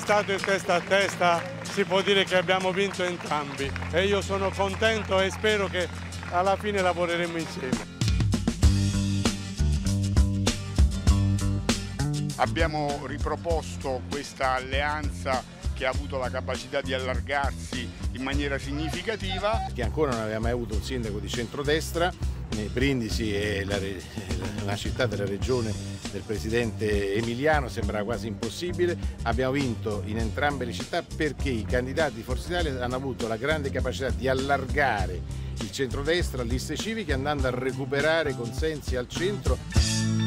stato in testa a testa si può dire che abbiamo vinto entrambi e io sono contento e spero che alla fine lavoreremo insieme. Abbiamo riproposto questa alleanza che ha avuto la capacità di allargarsi in maniera significativa. Che ancora non aveva mai avuto un sindaco di centrodestra Brindisi è la, una città della regione del presidente Emiliano, sembrava quasi impossibile. Abbiamo vinto in entrambe le città perché i candidati di Forza Italia hanno avuto la grande capacità di allargare il centrodestra a liste civiche andando a recuperare consensi al centro.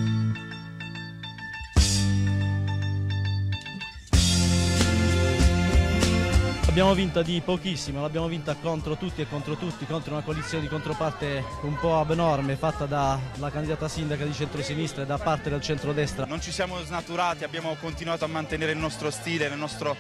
Abbiamo vinto di pochissimo, l'abbiamo vinta contro tutti e contro tutti, contro una coalizione di controparte un po' abnorme fatta dalla candidata sindaca di centrosinistra e da parte del centrodestra. Non ci siamo snaturati, abbiamo continuato a mantenere il nostro stile, il nostro,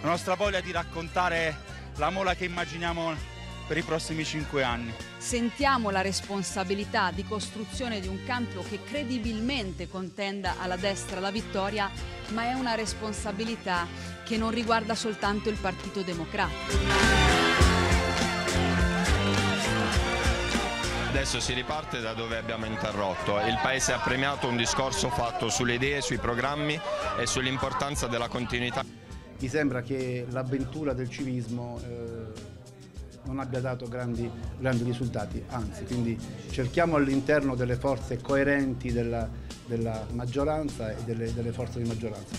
la nostra voglia di raccontare la mola che immaginiamo per i prossimi cinque anni. Sentiamo la responsabilità di costruzione di un campio che credibilmente contenda alla destra la vittoria, ma è una responsabilità che non riguarda soltanto il Partito Democratico. Adesso si riparte da dove abbiamo interrotto. Il Paese ha premiato un discorso fatto sulle idee, sui programmi e sull'importanza della continuità. Mi sembra che l'avventura del civismo eh non abbia dato grandi, grandi risultati, anzi, quindi cerchiamo all'interno delle forze coerenti della, della maggioranza e delle, delle forze di maggioranza.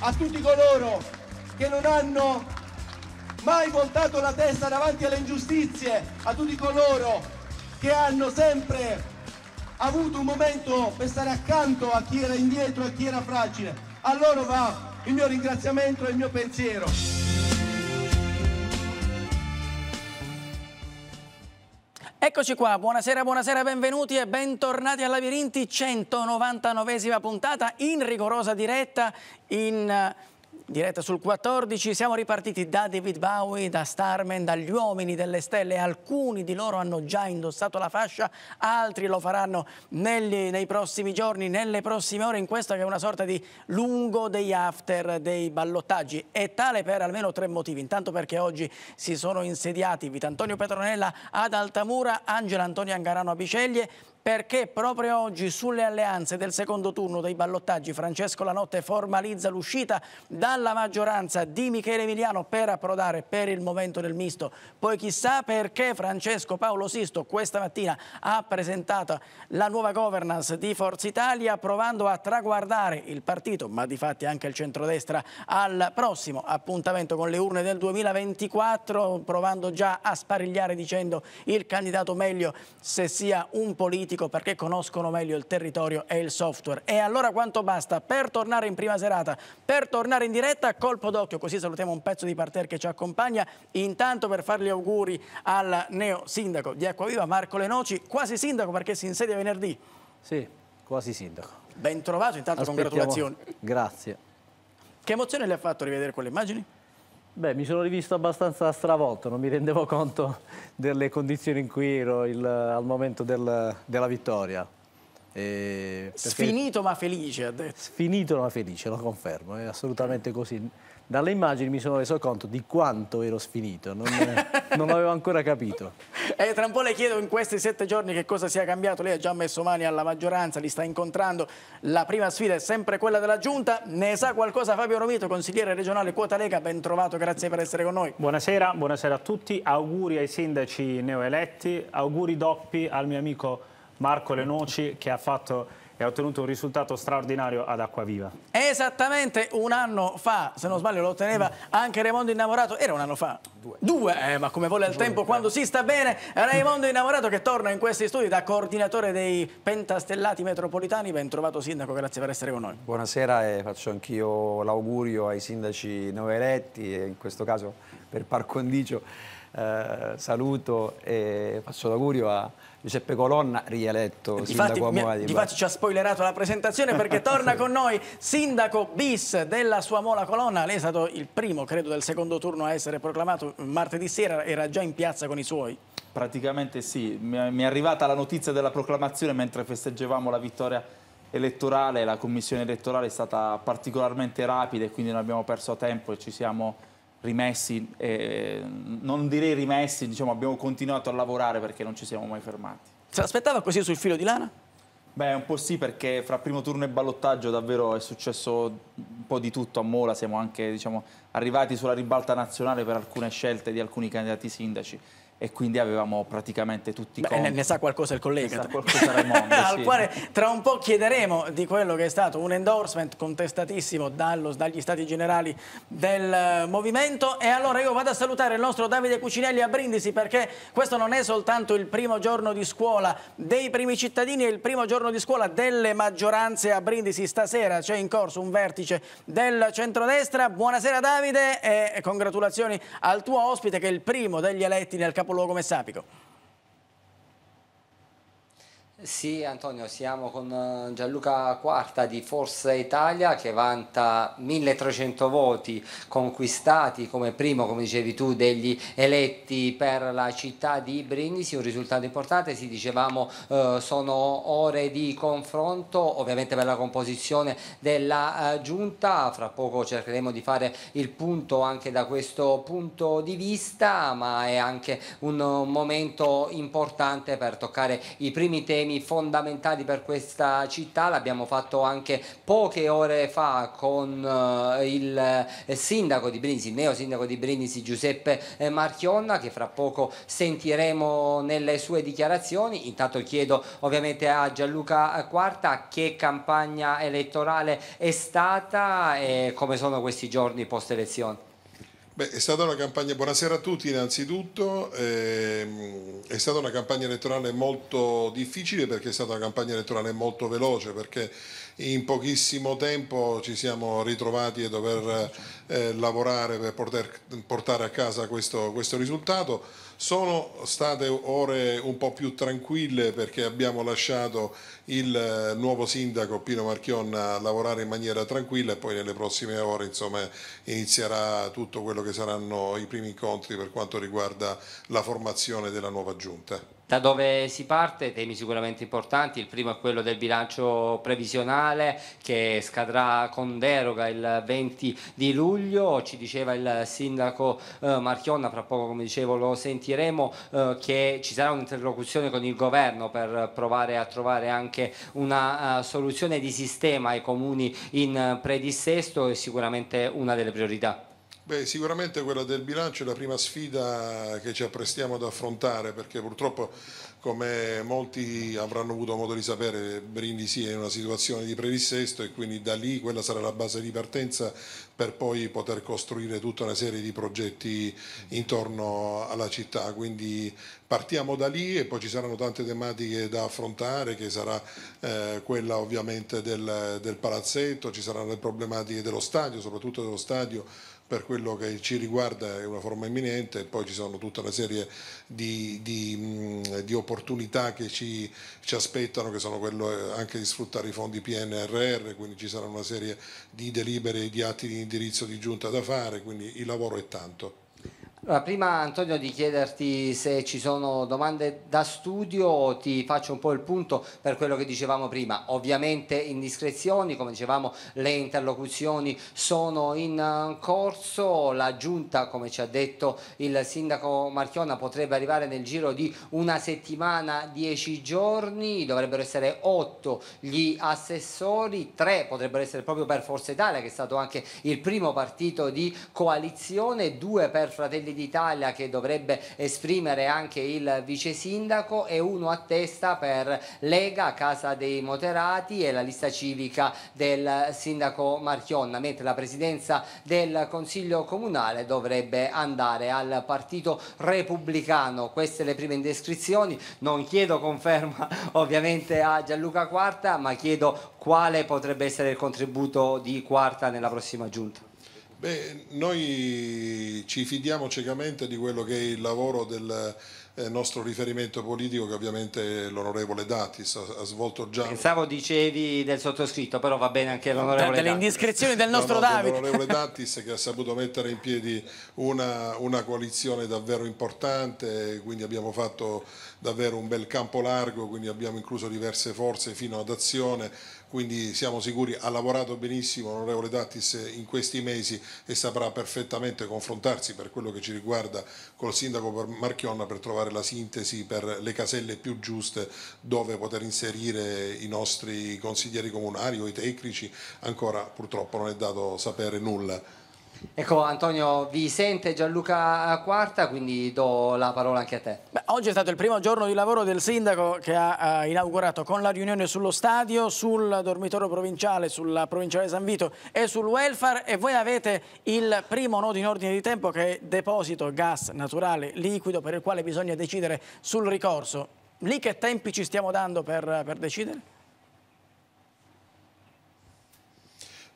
A tutti coloro che non hanno mai voltato la testa davanti alle ingiustizie, a tutti coloro che hanno sempre avuto un momento per stare accanto a chi era indietro e a chi era fragile. A loro va il mio ringraziamento e il mio pensiero. Eccoci qua, buonasera, buonasera, benvenuti e bentornati a Labirinti, 199esima puntata in rigorosa diretta in eh, Diretta sul 14, siamo ripartiti da David Bowie, da Starman, dagli uomini delle stelle. Alcuni di loro hanno già indossato la fascia, altri lo faranno negli, nei prossimi giorni, nelle prossime ore, in questo che è una sorta di lungo day after dei ballottaggi. È tale per almeno tre motivi. Intanto perché oggi si sono insediati Vitantonio Petronella ad Altamura, Angela Antonio Angarano a Biceglie, perché proprio oggi sulle alleanze del secondo turno dei ballottaggi Francesco Lanotte formalizza l'uscita dalla maggioranza di Michele Emiliano per approdare per il momento del misto. Poi chissà perché Francesco Paolo Sisto questa mattina ha presentato la nuova governance di Forza Italia provando a traguardare il partito, ma di fatti anche il centrodestra, al prossimo appuntamento con le urne del 2024, provando già a sparigliare dicendo il candidato meglio se sia un politico calcistico perché conoscono meglio il territorio e il software. E allora quanto basta per tornare in prima serata, per tornare in diretta, colpo d'occhio, così salutiamo un pezzo di parterre che ci accompagna. Intanto per fare gli auguri al neo sindaco di Acquaviva, Marco Lenoci, quasi sindaco perché si insedia venerdì. Sì, quasi sindaco. Ben trovato, intanto Aspettiamo. congratulazioni. Grazie. Che emozione le ha fatto rivedere quelle immagini? Beh, mi sono rivisto abbastanza stravolto, non mi rendevo conto delle condizioni in cui ero il, al momento del, della vittoria. E sfinito ma felice, ha detto. Sfinito ma felice, lo confermo, è assolutamente così dalle immagini mi sono reso conto di quanto ero sfinito, non, non avevo ancora capito. E eh, tra un po' le chiedo in questi sette giorni che cosa sia cambiato, lei ha già messo mani alla maggioranza, li sta incontrando, la prima sfida è sempre quella della Giunta, ne sa qualcosa Fabio Romito, consigliere regionale Quota Lega, ben trovato, grazie per essere con noi. Buonasera, buonasera a tutti, auguri ai sindaci neoeletti, auguri doppi al mio amico Marco Lenoci che ha fatto e ha ottenuto un risultato straordinario ad Acquaviva. Esattamente un anno fa, se non sbaglio lo otteneva anche Raimondo Innamorato, era un anno fa? Due. Due, eh, ma come vuole il Due, tempo, quando si sta bene, Raimondo Innamorato che torna in questi studi da coordinatore dei pentastellati metropolitani, ben trovato sindaco, grazie per essere con noi. Buonasera e faccio anch'io l'augurio ai sindaci nuovi eletti e in questo caso per par condicio eh, saluto e faccio l'augurio a Giuseppe Colonna rieletto difatti, sindaco a Mola di Infatti ci ha spoilerato la presentazione perché torna con noi sindaco bis della sua Mola Colonna. Lei è stato il primo, credo, del secondo turno a essere proclamato martedì sera, era già in piazza con i suoi. Praticamente sì, mi è arrivata la notizia della proclamazione mentre festeggiavamo la vittoria elettorale, la commissione elettorale è stata particolarmente rapida e quindi non abbiamo perso tempo e ci siamo rimessi, eh, non direi rimessi, diciamo abbiamo continuato a lavorare perché non ci siamo mai fermati. Se l'aspettava così sul filo di lana? Beh, un po' sì, perché fra primo turno e ballottaggio davvero è successo un po' di tutto a Mola, siamo anche diciamo, arrivati sulla ribalta nazionale per alcune scelte di alcuni candidati sindaci e quindi avevamo praticamente tutti i Beh, conti. Ne sa qualcosa il collega. Ne sa qualcosa Raimondo, Al sì. quale tra un po' chiederemo di quello che è stato un endorsement contestatissimo dallo, dagli stati generali del eh, movimento. E allora io vado a salutare il nostro Davide Cucinelli a Brindisi perché questo non è soltanto il primo giorno di scuola dei primi cittadini, è il primo giorno di scuola delle maggioranze a Brindisi. Stasera c'è in corso un vertice del centrodestra. Buonasera Davide e congratulazioni al tuo ospite che è il primo degli eletti nel capo capoluogo messapico. Sì Antonio, siamo con eh, Gianluca Quarta di Forza Italia che vanta 1300 voti conquistati come primo, come dicevi tu, degli eletti per la città di Brindisi, un risultato importante, sì dicevamo eh, sono ore di confronto ovviamente per la composizione della eh, giunta, fra poco cercheremo di fare il punto anche da questo punto di vista, ma è anche un momento importante per toccare i primi temi temi fondamentali per questa città, l'abbiamo fatto anche poche ore fa con eh, il eh, sindaco di Brindisi, il neo sindaco di Brindisi Giuseppe eh, Marchionna che fra poco sentiremo nelle sue dichiarazioni, intanto chiedo ovviamente a Gianluca Quarta che campagna elettorale è stata e come sono questi giorni post elezioni? Beh, è stata una campagna, buonasera a tutti innanzitutto, ehm, è stata una campagna elettorale molto difficile perché è stata una campagna elettorale molto veloce perché in pochissimo tempo ci siamo ritrovati a dover eh, lavorare per poter portare a casa questo, questo risultato sono state ore un po' più tranquille perché abbiamo lasciato il eh, nuovo sindaco Pino Marchion a lavorare in maniera tranquilla e poi nelle prossime ore insomma, inizierà tutto quello che saranno i primi incontri per quanto riguarda la formazione della nuova giunta. Da dove si parte? Temi sicuramente importanti, il primo è quello del bilancio previsionale che scadrà con deroga il 20 di luglio, ci diceva il sindaco eh, Marchionna, fra poco come dicevo lo sentiremo, eh, che ci sarà un'interlocuzione con il governo per provare a trovare anche una uh, soluzione di sistema ai comuni in uh, predissesto, è sicuramente una delle priorità. Beh, sicuramente quella del bilancio è la prima sfida che ci apprestiamo ad affrontare perché purtroppo come molti avranno avuto modo di sapere Brindisi è in una situazione di predissesto e quindi da lì quella sarà la base di partenza per poi poter costruire tutta una serie di progetti intorno alla città, quindi partiamo da lì e poi ci saranno tante tematiche da affrontare che sarà eh, quella ovviamente del, del palazzetto, ci saranno le problematiche dello stadio, soprattutto dello stadio per quello che ci riguarda è una forma imminente, poi ci sono tutta una serie di, di, di opportunità che ci, ci, aspettano, che sono quello eh, anche di sfruttare i fondi PNRR, quindi ci sarà una serie di delibere e di atti di indirizzo di giunta da fare, quindi il lavoro è tanto. Allora, prima Antonio di chiederti se ci sono domande da studio, ti faccio un po' il punto per quello che dicevamo prima. Ovviamente indiscrezioni, come dicevamo le interlocuzioni sono in corso, la giunta come ci ha detto il sindaco Marchiona potrebbe arrivare nel giro di una settimana, dieci giorni, dovrebbero essere otto gli assessori, tre potrebbero essere proprio per Forza Italia che è stato anche il primo partito di coalizione, due per Fratelli d'Italia che dovrebbe esprimere anche il vice sindaco e uno a testa per Lega, Casa dei Moderati e la lista civica del sindaco Marchionna, mentre la presidenza del Consiglio Comunale dovrebbe andare al Partito Repubblicano. Queste le prime indiscrizioni, non chiedo conferma ovviamente a Gianluca Quarta, ma chiedo quale potrebbe essere il contributo di Quarta nella prossima giunta. Beh, noi ci fidiamo ciecamente di quello che è il lavoro del eh, nostro riferimento politico che ovviamente l'onorevole Datis ha, ha, svolto già. Pensavo dicevi del sottoscritto, però va bene anche l'onorevole Datis. Delle indiscrezioni del nostro no, no, Davide. L'onorevole Datis che ha saputo mettere in piedi una, una, coalizione davvero importante, quindi abbiamo fatto davvero un bel campo largo, quindi abbiamo incluso diverse forze fino ad azione quindi siamo sicuri ha lavorato benissimo l'onorevole Dattis in questi mesi e saprà perfettamente confrontarsi per quello che ci riguarda col sindaco Marchionna per trovare la sintesi per le caselle più giuste dove poter inserire i nostri consiglieri comunali o i tecnici, ancora purtroppo non è dato sapere nulla. Ecco Antonio, vi sente Gianluca Quarta, quindi do la parola anche a te. Beh, oggi è stato il primo giorno di lavoro del sindaco che ha eh, inaugurato con la riunione sullo stadio, sul dormitorio provinciale, sulla provinciale San Vito e sul welfare e voi avete il primo nodo in ordine di tempo che è deposito gas naturale liquido per il quale bisogna decidere sul ricorso. Lì che tempi ci stiamo dando per, per decidere?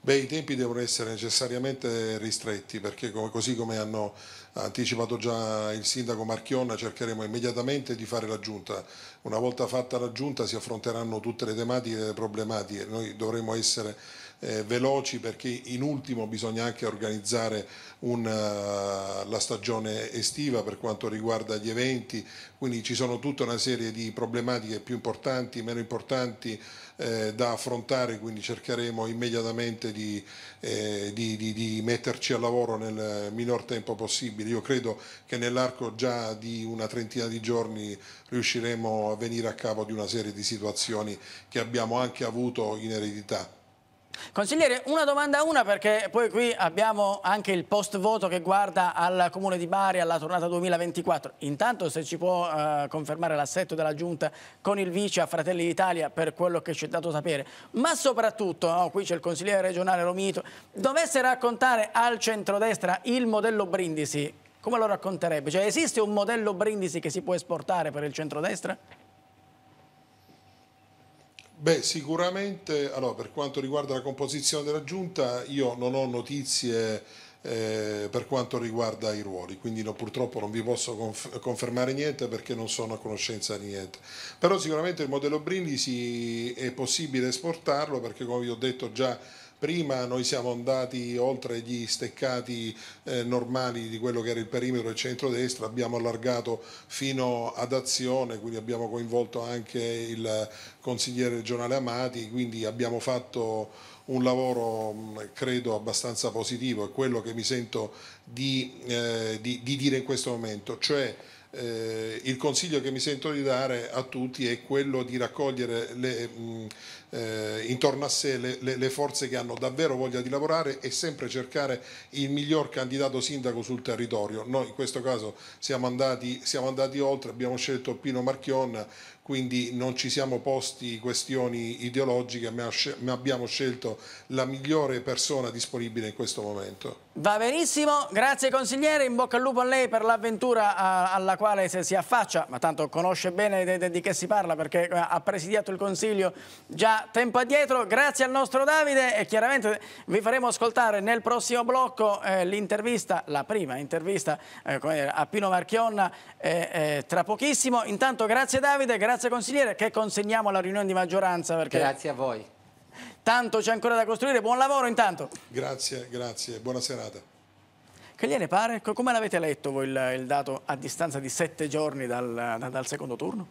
Beh, i tempi devono essere necessariamente ristretti perché così come hanno anticipato già il sindaco Marchionna cercheremo immediatamente di fare la giunta. Una volta fatta la giunta si affronteranno tutte le tematiche e le problematiche, noi dovremo essere eh, veloci perché in ultimo bisogna anche organizzare una, eh, la stagione estiva per quanto riguarda gli eventi, quindi ci sono tutta una serie di problematiche più importanti, meno importanti eh, da affrontare, quindi cercheremo immediatamente di, eh, di, di, di, metterci al lavoro nel minor tempo possibile. Io credo che nell'arco già di una trentina di giorni riusciremo a venire a capo di una serie di situazioni che abbiamo anche avuto in eredità. Consigliere, una domanda a una perché poi qui abbiamo anche il post voto che guarda al Comune di Bari alla tornata 2024. Intanto se ci può eh, confermare l'assetto della Giunta con il vice a Fratelli d'Italia per quello che ci è dato sapere, ma soprattutto, no, oh, qui c'è il consigliere regionale Romito, dovesse raccontare al centrodestra il modello Brindisi, come lo racconterebbe? Cioè esiste un modello Brindisi che si può esportare per il centrodestra? Beh, sicuramente, allora, per quanto riguarda la composizione della giunta, io non ho notizie eh, per quanto riguarda i ruoli, quindi no, purtroppo non vi posso conf confermare niente perché non sono a conoscenza di niente. Però sicuramente il modello Brindisi è possibile esportarlo perché come vi ho detto già Prima noi siamo andati oltre gli steccati eh, normali di quello che era il perimetro del centro-destra, abbiamo allargato fino ad azione, quindi abbiamo coinvolto anche il consigliere regionale Amati, quindi abbiamo fatto un lavoro mm, credo abbastanza positivo, è quello che mi sento di, eh, di, di dire in questo momento, cioè eh, il consiglio che mi sento di dare a tutti è quello di raccogliere le, mh, mm, eh, intorno a sé le, le, le, forze che hanno davvero voglia di lavorare e sempre cercare il miglior candidato sindaco sul territorio. Noi in questo caso siamo andati, siamo andati oltre, abbiamo scelto Pino Marchion quindi non ci siamo posti questioni ideologiche, ma abbiamo scelto la migliore persona disponibile in questo momento. Va benissimo, grazie consigliere, in bocca al lupo a lei per l'avventura alla quale si affaccia, ma tanto conosce bene di che si parla perché eh, ha presidiato il Consiglio già tempo addietro, grazie al nostro Davide e chiaramente vi faremo ascoltare nel prossimo blocco eh, l'intervista, la prima intervista eh, a Pino Marchionna tra pochissimo, intanto grazie Davide, grazie Grazie consigliere che consegniamo alla riunione di maggioranza. Perché... Grazie a voi. Tanto c'è ancora da costruire, buon lavoro intanto. Grazie, grazie, buona serata. Che gliene pare? Come l'avete letto voi il, il, dato a distanza di sette giorni dal, dal secondo turno?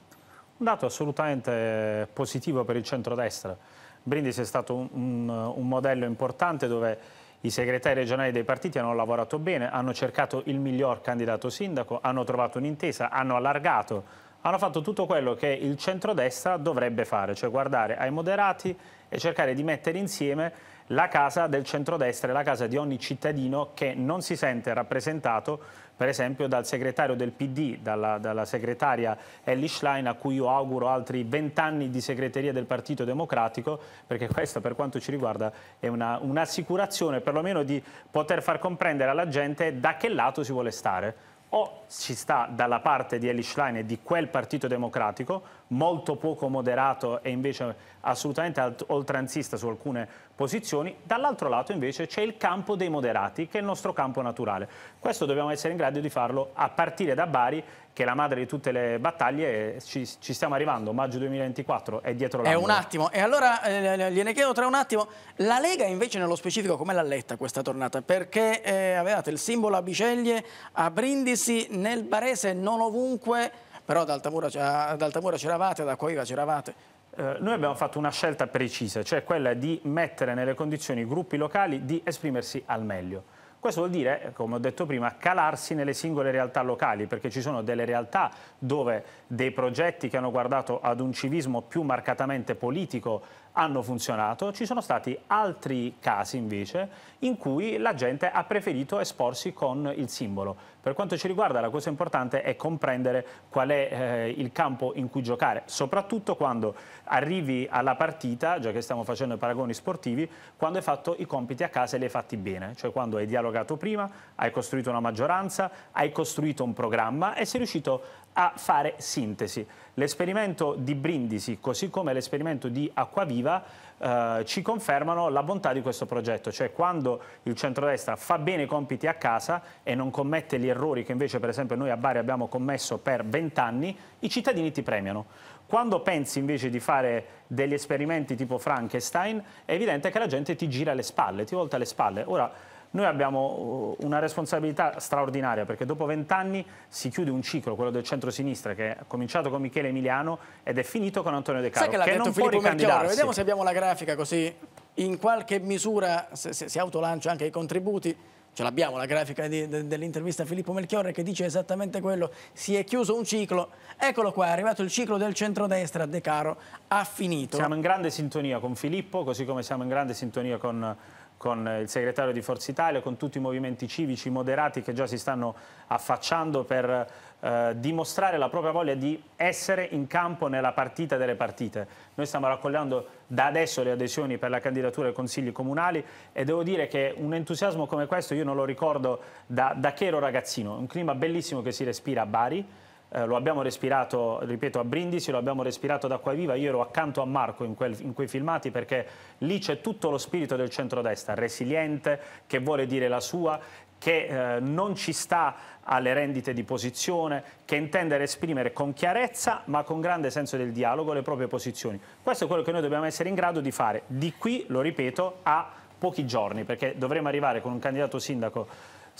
Un dato assolutamente positivo per il centrodestra. Brindisi è stato un, un, un modello importante dove i segretari regionali dei partiti hanno lavorato bene, hanno cercato il miglior candidato sindaco, hanno trovato un'intesa, hanno allargato hanno fatto tutto quello che il centrodestra dovrebbe fare, cioè guardare ai moderati e cercare di mettere insieme la casa del centrodestra e la casa di ogni cittadino che non si sente rappresentato per esempio dal segretario del PD, dalla, dalla segretaria Ellie Schlein a cui io auguro altri vent'anni di segreteria del Partito Democratico perché questa per quanto ci riguarda è un'assicurazione perlomeno di poter far comprendere alla gente da che lato si vuole stare o si sta dalla parte di Eli Schlein e di quel partito democratico, molto poco moderato e invece assolutamente oltranzista su alcune posizioni, dall'altro lato invece c'è il campo dei moderati, che è il nostro campo naturale. Questo dobbiamo essere in grado di farlo a partire da Bari, che è la madre di tutte le battaglie, ci, ci stiamo arrivando, maggio 2024 è dietro l'angolo. È un attimo, e allora eh, gliene chiedo tra un attimo, la Lega invece nello specifico come l'ha letta questa tornata? Perché eh, avevate il simbolo a Biceglie, a Brindisi, nel Barese, non ovunque, però ad Altamura, ad Altamura c'eravate, ad Acquaiva c'eravate. Eh, noi abbiamo fatto una scelta precisa, cioè quella di mettere nelle condizioni i gruppi locali di esprimersi al meglio. Questo vuol dire, come ho detto prima, calarsi nelle singole realtà locali, perché ci sono delle realtà dove dei progetti che hanno guardato ad un civismo più marcatamente politico hanno funzionato, ci sono stati altri casi invece in cui la gente ha preferito esporsi con il simbolo. Per quanto ci riguarda la cosa importante è comprendere qual è eh, il campo in cui giocare, soprattutto quando arrivi alla partita, già che stiamo facendo i paragoni sportivi, quando hai fatto i compiti a casa e li hai fatti bene, cioè quando hai dialogato prima, hai costruito una maggioranza, hai costruito un programma e sei riuscito a fare sintesi. L'esperimento di Brindisi, così come l'esperimento di Acquaviva, eh, ci confermano la bontà di questo progetto, cioè quando il centrodestra fa bene i compiti a casa e non commette gli errori che invece per esempio noi a Bari abbiamo commesso per vent'anni, i cittadini ti premiano. Quando pensi invece di fare degli esperimenti tipo Frankenstein, è evidente che la gente ti gira le spalle, ti volta le spalle. Ora, noi abbiamo eh, una responsabilità straordinaria perché dopo vent'anni si chiude un ciclo, quello del centro-sinistra, che è cominciato con Michele Emiliano ed è finito con Antonio De Caro, che, che non Filippo può ricandidarsi. Vediamo se abbiamo la grafica così in qualche misura si autolancia anche i contributi ce l'abbiamo la grafica dell'intervista a Filippo Melchiorre che dice esattamente quello, si è chiuso un ciclo, eccolo qua, è arrivato il ciclo del centrodestra, De Caro ha finito. Siamo in grande sintonia con Filippo, così come siamo in grande sintonia con con il segretario di Forza Italia, con tutti i movimenti civici moderati che già si stanno affacciando per eh, dimostrare la propria voglia di essere in campo nella partita delle partite. Noi stiamo raccogliendo da adesso le adesioni per la candidatura ai consigli comunali e devo dire che un entusiasmo come questo io non lo ricordo da, da che ero ragazzino, un clima bellissimo che si respira a Bari, eh, lo abbiamo respirato, ripeto, a Brindisi, lo abbiamo respirato ad Acqua Viva, io ero accanto a Marco in, quel, in quei filmati perché lì c'è tutto lo spirito del centrodestra, resiliente, che vuole dire la sua, che eh, non ci sta alle rendite di posizione, che intende esprimere con chiarezza ma con grande senso del dialogo le proprie posizioni. Questo è quello che noi dobbiamo essere in grado di fare. Di qui, lo ripeto, a pochi giorni, perché dovremo arrivare con un candidato sindaco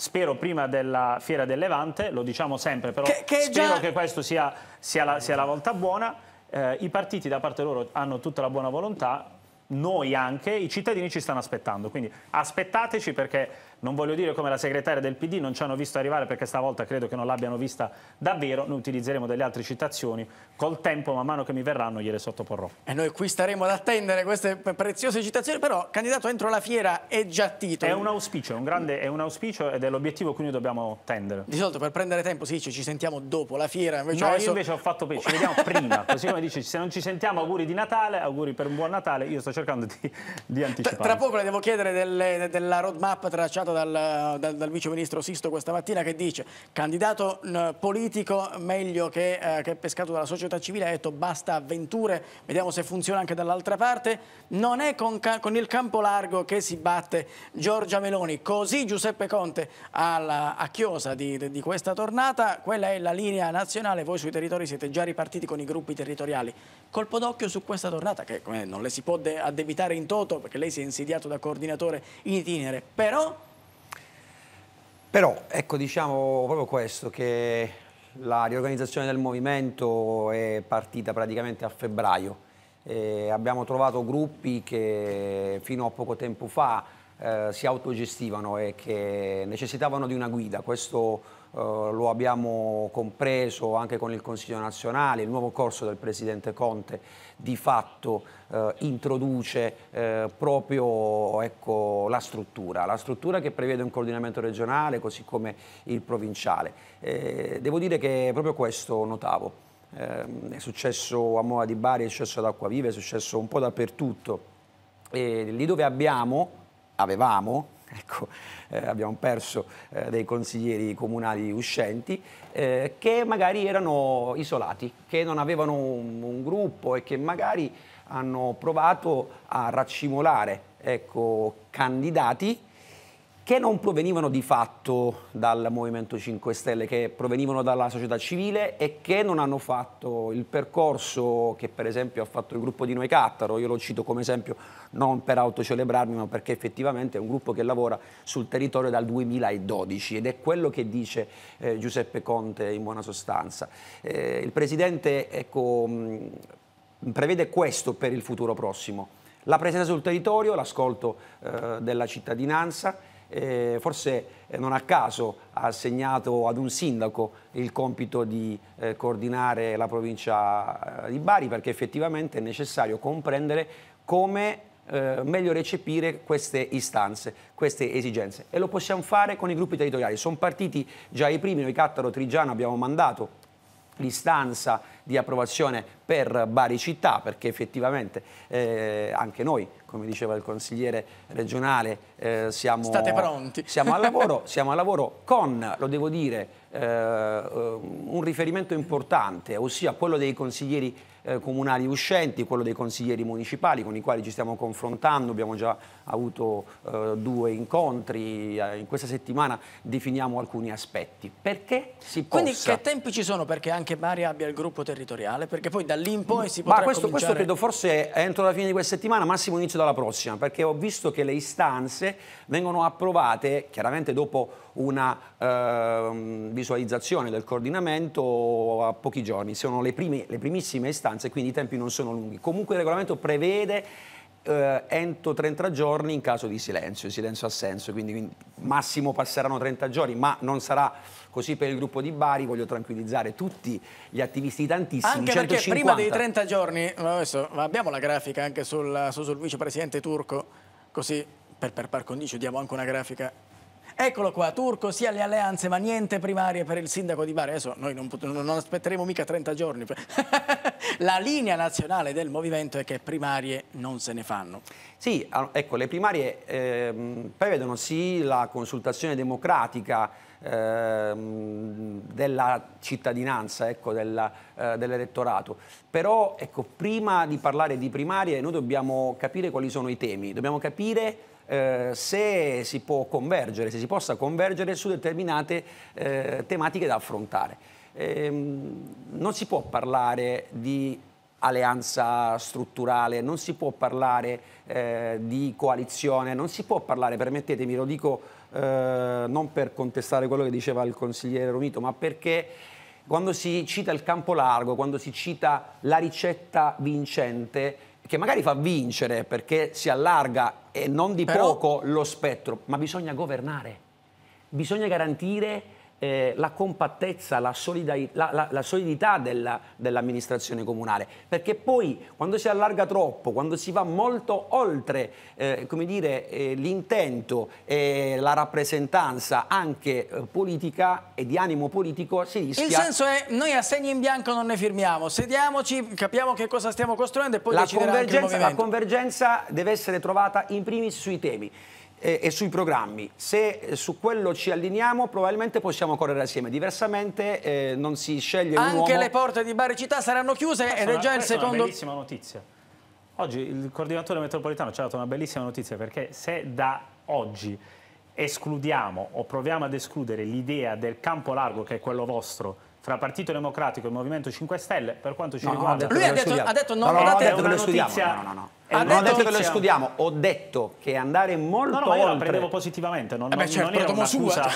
spero prima della Fiera del Levante, lo diciamo sempre, però che, che spero già... che questa sia, sia, sia, la, volta buona. Eh, I partiti da parte loro hanno tutta la buona volontà, noi anche, i cittadini ci stanno aspettando, quindi aspettateci perché non voglio dire come la segretaria del PD, non ci hanno visto arrivare perché stavolta credo che non l'abbiano vista davvero, noi utilizzeremo delle altre citazioni, col tempo man mano che mi verranno gliele sottoporrò. E noi qui staremo ad attendere queste preziose citazioni, però candidato entro la fiera è già titolo. È un auspicio, è un, grande, è un auspicio ed è l'obiettivo cui noi dobbiamo tendere. Di solito per prendere tempo si dice ci sentiamo dopo la fiera. Invece no, adesso... io invece ho fatto peggio, ci vediamo prima, così come dice se non ci sentiamo auguri di Natale, auguri per un buon Natale, io sto cercando di, di anticipare. Tra, tra poco le devo chiedere delle, della roadmap tracciata citata dal, dal, dal viceministro Sisto questa mattina che dice candidato politico meglio che, eh, che, pescato dalla società civile, ha detto basta avventure, vediamo se funziona anche dall'altra parte, non è con, con, il campo largo che si batte Giorgia Meloni, così Giuseppe Conte alla, a chiosa di, di questa tornata, quella è la linea nazionale, voi sui territori siete già ripartiti con i gruppi territoriali, colpo d'occhio su questa tornata che non le si può addebitare in toto perché lei si è insediato da coordinatore in itinere, però però ecco diciamo proprio questo che la riorganizzazione del movimento è partita praticamente a febbraio. E abbiamo trovato gruppi che fino a poco tempo fa eh, si autogestivano e che necessitavano di una guida. Questo eh, lo abbiamo compreso anche con il Consiglio nazionale, il nuovo corso del Presidente Conte di fatto uh, introduce uh, proprio ecco, la struttura, la struttura che prevede un coordinamento regionale così come il provinciale. Eh, devo dire che proprio questo notavo, eh, è successo a Moa di Bari, è successo ad Acquavive, è successo un po' dappertutto, eh, lì dove abbiamo, avevamo, ecco, eh, abbiamo perso eh, dei consiglieri comunali uscenti, eh, che magari erano isolati, che non avevano un, un, gruppo e che magari hanno provato a raccimolare ecco, candidati che non provenivano di fatto dal Movimento 5 Stelle, che provenivano dalla società civile e che non hanno fatto il percorso che per esempio ha fatto il gruppo di Noi Cattaro, io lo cito come esempio non per autocelebrarmi ma perché effettivamente è un gruppo che lavora sul territorio dal 2012 ed è quello che dice eh, Giuseppe Conte in buona sostanza. Eh, il Presidente ecco, mm, prevede questo per il futuro prossimo, la presenza sul territorio, l'ascolto eh, della cittadinanza, eh, forse eh, non a caso ha assegnato ad un sindaco il compito di eh, coordinare la provincia eh, di Bari perché effettivamente è necessario comprendere come eh, meglio recepire queste istanze, queste esigenze e lo possiamo fare con i gruppi territoriali. Sono partiti già i primi, noi Cattaro Trigiano abbiamo mandato l'istanza di approvazione per Bari città, perché effettivamente eh, anche noi, come diceva il consigliere regionale, eh, siamo, State pronti. siamo, al lavoro, siamo al lavoro con, lo devo dire, eh, un riferimento importante, ossia quello dei consiglieri eh, comunali uscenti, quello dei consiglieri municipali con i quali ci stiamo confrontando, abbiamo già avuto eh, due incontri, eh, in questa settimana definiamo alcuni aspetti. Perché si possa... Quindi che tempi ci sono perché anche Bari abbia il gruppo territoriale? Perché poi da lì in poi si potrà ma questo, cominciare... questo credo forse entro la fine di questa settimana, massimo inizio dalla prossima, perché ho visto che le istanze vengono approvate chiaramente dopo una eh, visualizzazione del coordinamento a pochi giorni, sono le, prime, le primissime istanze istanza quindi i tempi non sono lunghi. Comunque il regolamento prevede eh, entro 30 giorni in caso di silenzio, silenzio assenso, quindi, quindi massimo passeranno 30 giorni, ma non sarà così per il gruppo di Bari, voglio tranquillizzare tutti gli attivisti tantissimi. Anche 150. perché prima dei 30 giorni, adesso abbiamo la grafica anche sul, sul vicepresidente turco, così per, per par condicio diamo anche una grafica Eccolo qua, Turco, sia le alleanze ma niente primarie per il sindaco di Bari. Adesso noi non, non aspetteremo mica 30 giorni. La linea nazionale del movimento è che primarie non se ne fanno. Sì, ecco, le primarie eh, prevedono sì la consultazione democratica eh, della cittadinanza, ecco, eh, dell'elettorato. Dell Però, ecco, prima di parlare di primarie noi dobbiamo capire quali sono i temi, dobbiamo capire eh, se si può convergere, se si possa convergere su determinate eh, tematiche da affrontare. Ehm, non si può parlare di alleanza strutturale, non si può parlare eh, di coalizione, non si può parlare, permettetemi, lo dico eh, non per contestare quello che diceva il consigliere Romito, ma perché quando si cita il campo largo, quando si cita la ricetta vincente, che magari fa vincere perché si allarga e non di Però... poco lo spettro, ma bisogna governare, bisogna garantire eh, la compattezza, la, la, la, la solidità della, dell'amministrazione comunale, perché poi quando si allarga troppo, quando si va molto oltre eh, eh, l'intento e la rappresentanza anche eh, politica e di animo politico, si rischia... Il senso è noi assegni in bianco non ne firmiamo, sediamoci, capiamo che cosa stiamo costruendo e poi la deciderà convergenza, La convergenza deve essere trovata in primis sui temi e, e, sui programmi. Se eh, su quello ci alliniamo, probabilmente possiamo correre assieme. Diversamente, eh, non si sceglie Anche uomo... le porte di Bari Città saranno chiuse questa ed è una, già il secondo. È una bellissima notizia. Oggi il coordinatore metropolitano ci ha dato una bellissima notizia perché se da oggi escludiamo o proviamo ad escludere l'idea del campo largo, che è quello vostro, fra Partito Democratico e Movimento 5 Stelle per quanto ci no, riguarda... No, lui ha detto, ha detto, no, no, no, detto che lo studiamo. No, no, no. Ha non ho detto che lo escludiamo, ho detto che andare molto no, no, No, io la prendevo positivamente, non, eh beh, non, certo, non era un'accusa...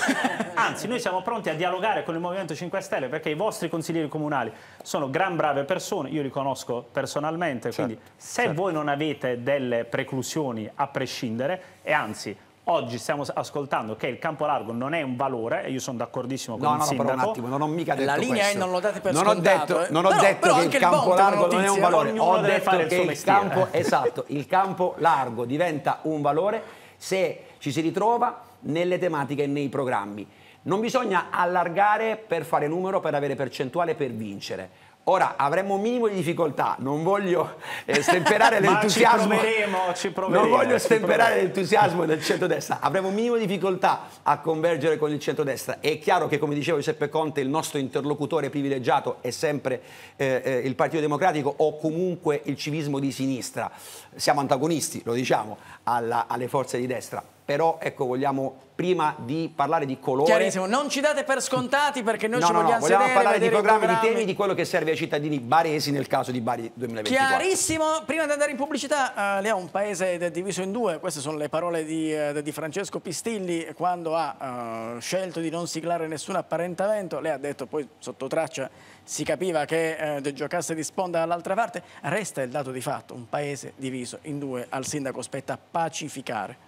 Anzi, noi siamo pronti a dialogare con il Movimento 5 Stelle perché i vostri consiglieri comunali sono gran brave persone, io li conosco personalmente, certo, quindi se certo. voi non avete delle preclusioni a prescindere, e anzi Oggi stiamo ascoltando che il campo largo non è un valore, e io sono d'accordissimo con no, il no, sindaco. No, però un attimo, non ho mica detto La linea questo. è non lo date per non scontato. Ho detto, eh. Non ho detto che il campo il largo non è un valore, ho detto che il campo, esatto, il campo largo diventa un valore se ci si ritrova nelle tematiche e nei programmi. Non bisogna allargare per fare numero, per avere percentuale, per vincere Ora avremo un minimo di difficoltà, non voglio eh, stemperare l'entusiasmo. Ci proveremo, ci proveremo, non voglio stemperare l'entusiasmo del centrodestra. Avremo un minimo di difficoltà a convergere con il centrodestra. È chiaro che, come diceva Giuseppe Conte, il nostro interlocutore privilegiato è sempre eh, eh, il Partito Democratico o comunque il civismo di sinistra. Siamo antagonisti, lo diciamo, alla, alle forze di destra però ecco, vogliamo prima di parlare di colore. Chiarissimo, non ci date per scontati perché noi no, ci no, vogliamo no, vogliamo sedere, parlare di programmi, programmi, di temi, di quello che serve ai cittadini baresi nel caso di Bari 2024. Chiarissimo, prima di andare in pubblicità, uh, eh, ha un paese diviso in due, queste sono le parole di, uh, di Francesco Pistilli quando ha uh, scelto di non siglare nessun apparentamento, lei ha detto poi sotto traccia si capiva che eh, giocasse di sponda dall'altra parte, resta il dato di fatto, un paese diviso in due, al sindaco spetta pacificare.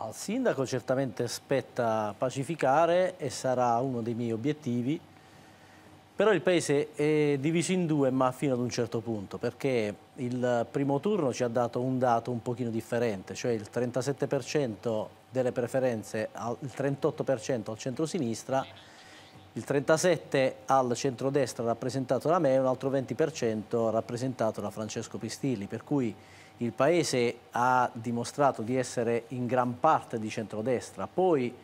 Al sindaco certamente spetta pacificare e sarà uno dei miei obiettivi, però il paese è diviso in due ma fino ad un certo punto perché il primo turno ci ha dato un dato un pochino differente, cioè il 37% delle preferenze, il 38% al centro-sinistra, il 37% al centro-destra rappresentato da me e un altro 20% rappresentato da Francesco Pistilli, per cui il Paese ha dimostrato di essere in gran parte di centrodestra, poi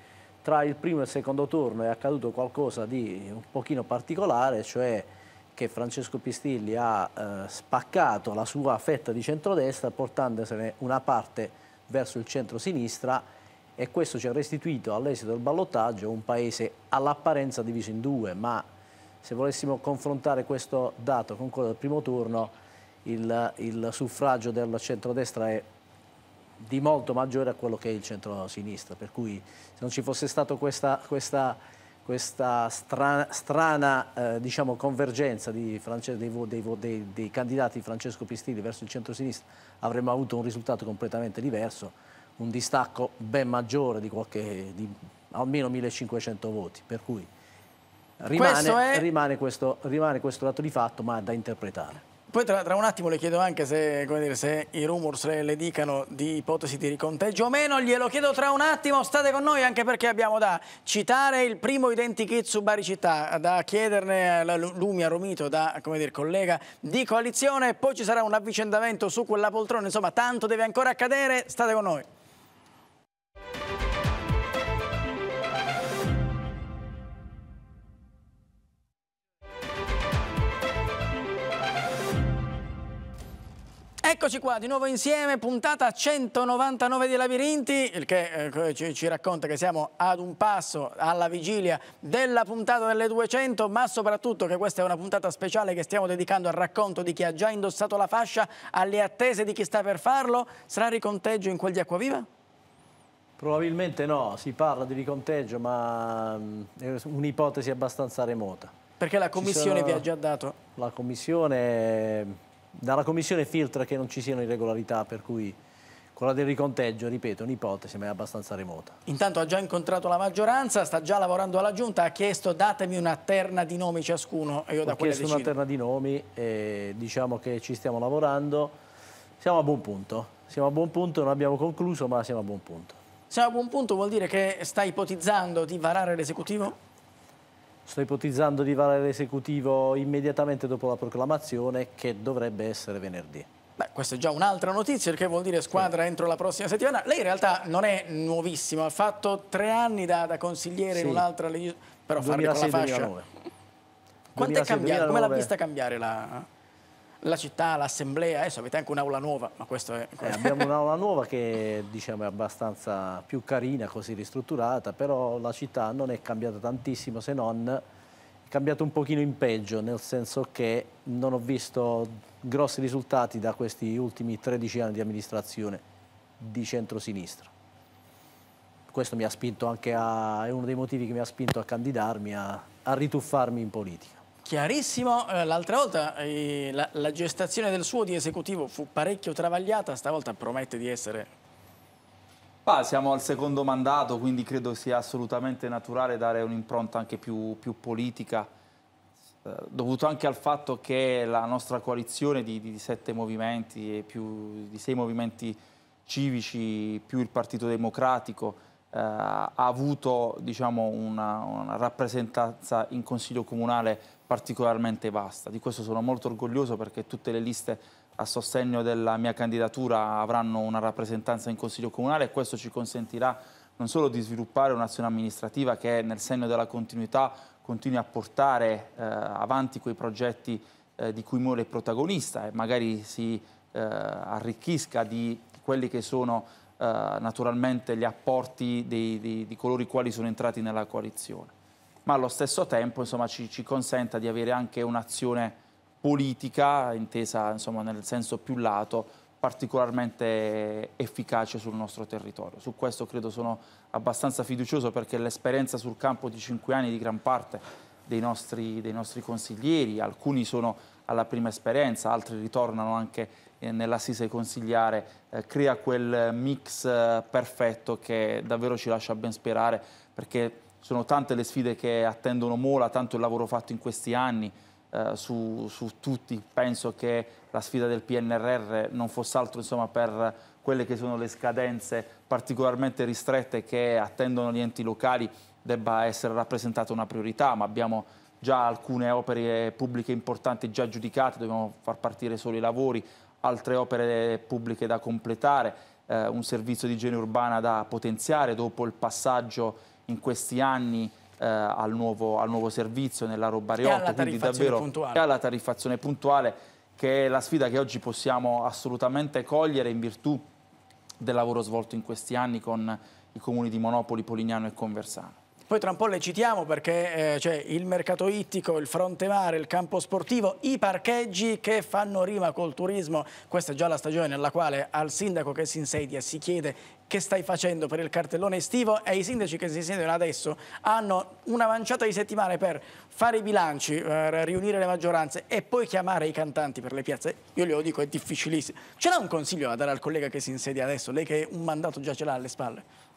tra il primo e il secondo turno è accaduto qualcosa di un pochino particolare, cioè che Francesco Pistilli ha eh, spaccato la sua fetta di centrodestra portandosene una parte verso il centro-sinistra e questo ci ha restituito all'esito del ballottaggio un paese all'apparenza diviso in due, ma se volessimo confrontare questo dato con quello del primo turno il, il suffragio del centrodestra è di molto maggiore a quello che è il centro-sinistra, per cui se non ci fosse stata questa, questa, questa, strana, strana eh, diciamo, convergenza di dei, dei, dei, candidati di Francesco Pistilli verso il centro-sinistra, avremmo avuto un risultato completamente diverso, un distacco ben maggiore di, qualche, di almeno 1500 voti, per cui rimane questo, è... rimane, questo, rimane questo dato di fatto ma da interpretare. Poi tra, tra, un attimo le chiedo anche se, dire, se i rumors le, le, dicano di ipotesi di riconteggio o meno, glielo chiedo tra un attimo, state con noi anche perché abbiamo da citare il primo identikit su Bari Città, da chiederne a Lumia Romito, da dire, collega di coalizione, poi ci sarà un avvicendamento su quella poltrona, insomma tanto deve ancora accadere, state con noi. Eccoci qua di nuovo insieme, puntata 199 di Labirinti, il che eh, ci, ci, racconta che siamo ad un passo alla vigilia della puntata delle 200, ma soprattutto che questa è una puntata speciale che stiamo dedicando al racconto di chi ha già indossato la fascia, alle attese di chi sta per farlo. Sarà riconteggio in quel di Acquaviva? Probabilmente no, si parla di riconteggio, ma mm, è un'ipotesi abbastanza remota. Perché la Commissione sono... vi ha già dato? La Commissione dalla commissione filtra che non ci siano irregolarità, per cui quella del riconteggio, ripeto, un'ipotesi ma è abbastanza remota. Intanto ha già incontrato la maggioranza, sta già lavorando alla Giunta, ha chiesto datemi una terna di nomi ciascuno e io Ho da quella decido. chiesto una terna di nomi e diciamo che ci stiamo lavorando, siamo a buon punto, siamo a buon punto, non abbiamo concluso ma siamo a buon punto. Siamo a buon punto vuol dire che sta ipotizzando di varare l'esecutivo? Sto ipotizzando di varare l'esecutivo immediatamente dopo la proclamazione che dovrebbe essere venerdì. Beh, questa è già un'altra notizia, il che vuol dire squadra sì. entro la prossima settimana. Lei in realtà non è nuovissimo, ha fatto tre anni da, da consigliere sì. in un'altra legislatura, però 2006, farli con la fascia... 2009. Quanto è cambiato? Come l'ha vista cambiare la la città, l'assemblea, adesso avete anche un'aula nuova, ma questo è... Eh, abbiamo un'aula nuova che diciamo, è abbastanza più carina, così ristrutturata, però la città non è cambiata tantissimo se non è cambiata un pochino in peggio, nel senso che non ho visto grossi risultati da questi ultimi 13 anni di amministrazione di centrosinistra. Questo mi ha spinto anche a... è uno dei motivi che mi ha spinto a candidarmi, a, a rituffarmi in politica. Chiarissimo, eh, l'altra volta eh, la, gestazione del suo di esecutivo fu parecchio travagliata, stavolta promette di essere... Ah, siamo al secondo mandato, quindi credo sia assolutamente naturale dare un'impronta anche più, più politica, eh, dovuto anche al fatto che la nostra coalizione di, di, di sette movimenti e più di sei movimenti civici, più il Partito Democratico, eh, ha avuto diciamo, una, una, rappresentanza in Consiglio Comunale particolarmente vasta. Di questo sono molto orgoglioso perché tutte le liste a sostegno della mia candidatura avranno una rappresentanza in Consiglio Comunale e questo ci consentirà non solo di sviluppare un'azione amministrativa che nel segno della continuità continui a portare eh, avanti quei progetti eh, di cui muore il protagonista e magari si eh, arricchisca di quelli che sono eh, naturalmente gli apporti dei, dei, di coloro i quali sono entrati nella coalizione, ma allo stesso tempo insomma, ci, ci consenta di avere anche un'azione politica, intesa insomma, nel senso più lato, particolarmente efficace sul nostro territorio. Su questo credo sono abbastanza fiducioso perché l'esperienza sul campo di cinque anni di gran parte dei nostri, dei nostri consiglieri, alcuni sono alla prima esperienza, altri ritornano anche nell'assise consigliare eh, crea quel mix eh, perfetto che davvero ci lascia ben sperare perché sono tante le sfide che attendono Mola, tanto il lavoro fatto in questi anni eh, su, su, tutti. Penso che la sfida del PNRR non fosse altro insomma, per quelle che sono le scadenze particolarmente ristrette che attendono gli enti locali debba essere rappresentata una priorità, ma abbiamo già alcune opere pubbliche importanti già giudicate, dobbiamo far partire solo i lavori, altre opere pubbliche da completare, eh, un servizio di igiene urbana da potenziare dopo il passaggio in questi anni eh, al, nuovo, al, nuovo, servizio nella roba Riotto, quindi davvero puntuale. e alla tariffazione puntuale che è la sfida che oggi possiamo assolutamente cogliere in virtù del lavoro svolto in questi anni con i comuni di Monopoli, Polignano e Conversano. Poi tra un po' le citiamo perché eh, c'è cioè, il mercato ittico, il fronte mare, il campo sportivo, i parcheggi che fanno rima col turismo. Questa è già la stagione nella quale al sindaco che si insedia si chiede che stai facendo per il cartellone estivo e i sindaci che si siedono adesso hanno una manciata di settimane per fare i bilanci, per eh, riunire le maggioranze e poi chiamare i cantanti per le piazze. Io glielo dico, è difficilissimo. Ce l'ha un consiglio da dare al collega che si insedia adesso, lei che un mandato già ce l'ha alle spalle?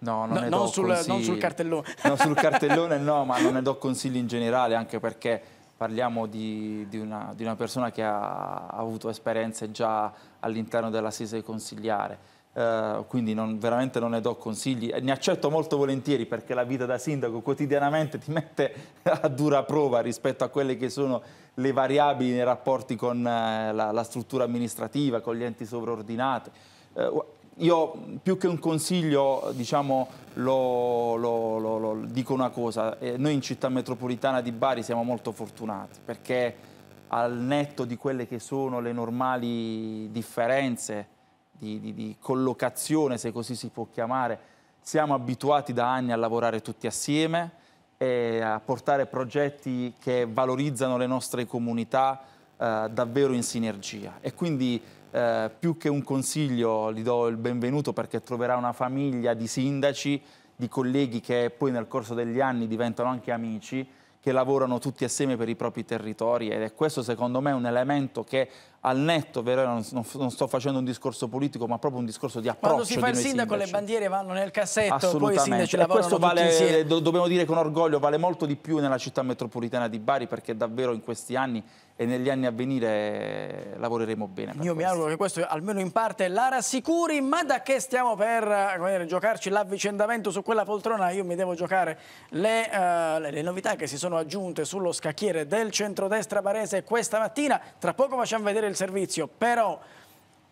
No, non, no, ne non, do sul, non sul cartellone. non sul cartellone no, ma non ne do consigli in generale, anche perché parliamo di, di, una, di una, persona che ha, ha avuto esperienze già all'interno dell'assise consigliare. Uh, quindi non, veramente non ne do consigli, ne accetto molto volentieri perché la vita da sindaco quotidianamente ti mette a dura prova rispetto a quelle che sono le variabili nei rapporti con uh, la, la, struttura amministrativa, con gli enti sovraordinati. Uh, io più che un consiglio, diciamo, lo, lo, lo, dico una cosa, eh, noi in città metropolitana di Bari siamo molto fortunati perché al netto di quelle che sono le normali differenze di, di, di collocazione, se così si può chiamare, siamo abituati da anni a lavorare tutti assieme e a portare progetti che valorizzano le nostre comunità eh, davvero in sinergia e quindi eh, più che un consiglio gli do il benvenuto perché troverà una famiglia di sindaci, di colleghi che poi nel corso degli anni diventano anche amici, che lavorano tutti assieme per i propri territori ed è questo secondo me un elemento che al netto, vero, non, non, sto facendo un discorso politico ma proprio un discorso di approccio Quando si fa il sindaco sindaci. le bandiere vanno nel cassetto poi i sindaci e questo vale, do, dobbiamo dire con orgoglio, vale molto di più nella città metropolitana di Bari perché davvero in questi anni e negli anni a venire lavoreremo bene. Io questo. mi auguro che questo almeno in parte la rassicuri, ma da che stiamo per eh, dire, giocarci l'avvicendamento su quella poltrona, io mi devo giocare le, uh, le, le, novità che si sono aggiunte sullo scacchiere del centrodestra barese questa mattina. Tra poco facciamo vedere il servizio, però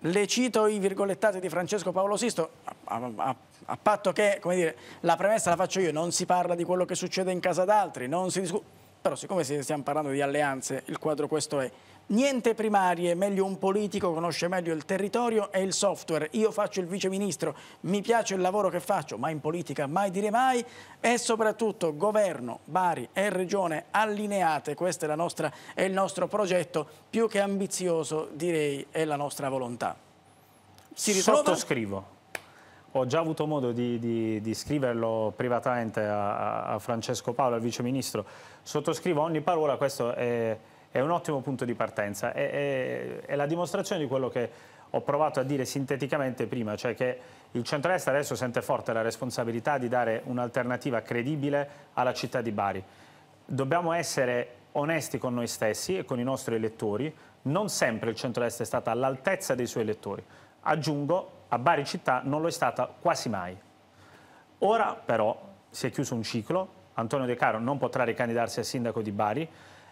le cito i virgolettati di Francesco Paolo Sisto, a, a, a, a patto che dire, la premessa la faccio io, non si parla di quello che succede in casa d'altri, non si discute però siccome stiamo parlando di alleanze, il quadro questo è. Niente primarie, meglio un politico conosce meglio il territorio e il software. Io faccio il viceministro, mi piace il lavoro che faccio, ma in politica mai dire mai. E soprattutto governo, Bari e Regione allineate, questo è, nostra, è il nostro progetto, più che ambizioso direi è la nostra volontà. Si ritrova? Sottoscrivo ho già avuto modo di, di, di scriverlo privatamente a, a, Francesco Paolo, al Vice Ministro, sottoscrivo ogni parola, questo è, è un ottimo punto di partenza, è, è, è, la dimostrazione di quello che ho provato a dire sinteticamente prima, cioè che il centro-est adesso sente forte la responsabilità di dare un'alternativa credibile alla città di Bari. Dobbiamo essere onesti con noi stessi e con i nostri elettori, non sempre il centro-est è stato all'altezza dei suoi elettori. Aggiungo, a Bari città non lo è stata quasi mai. Ora però si è chiuso un ciclo, Antonio De Caro non potrà ricandidarsi a sindaco di Bari,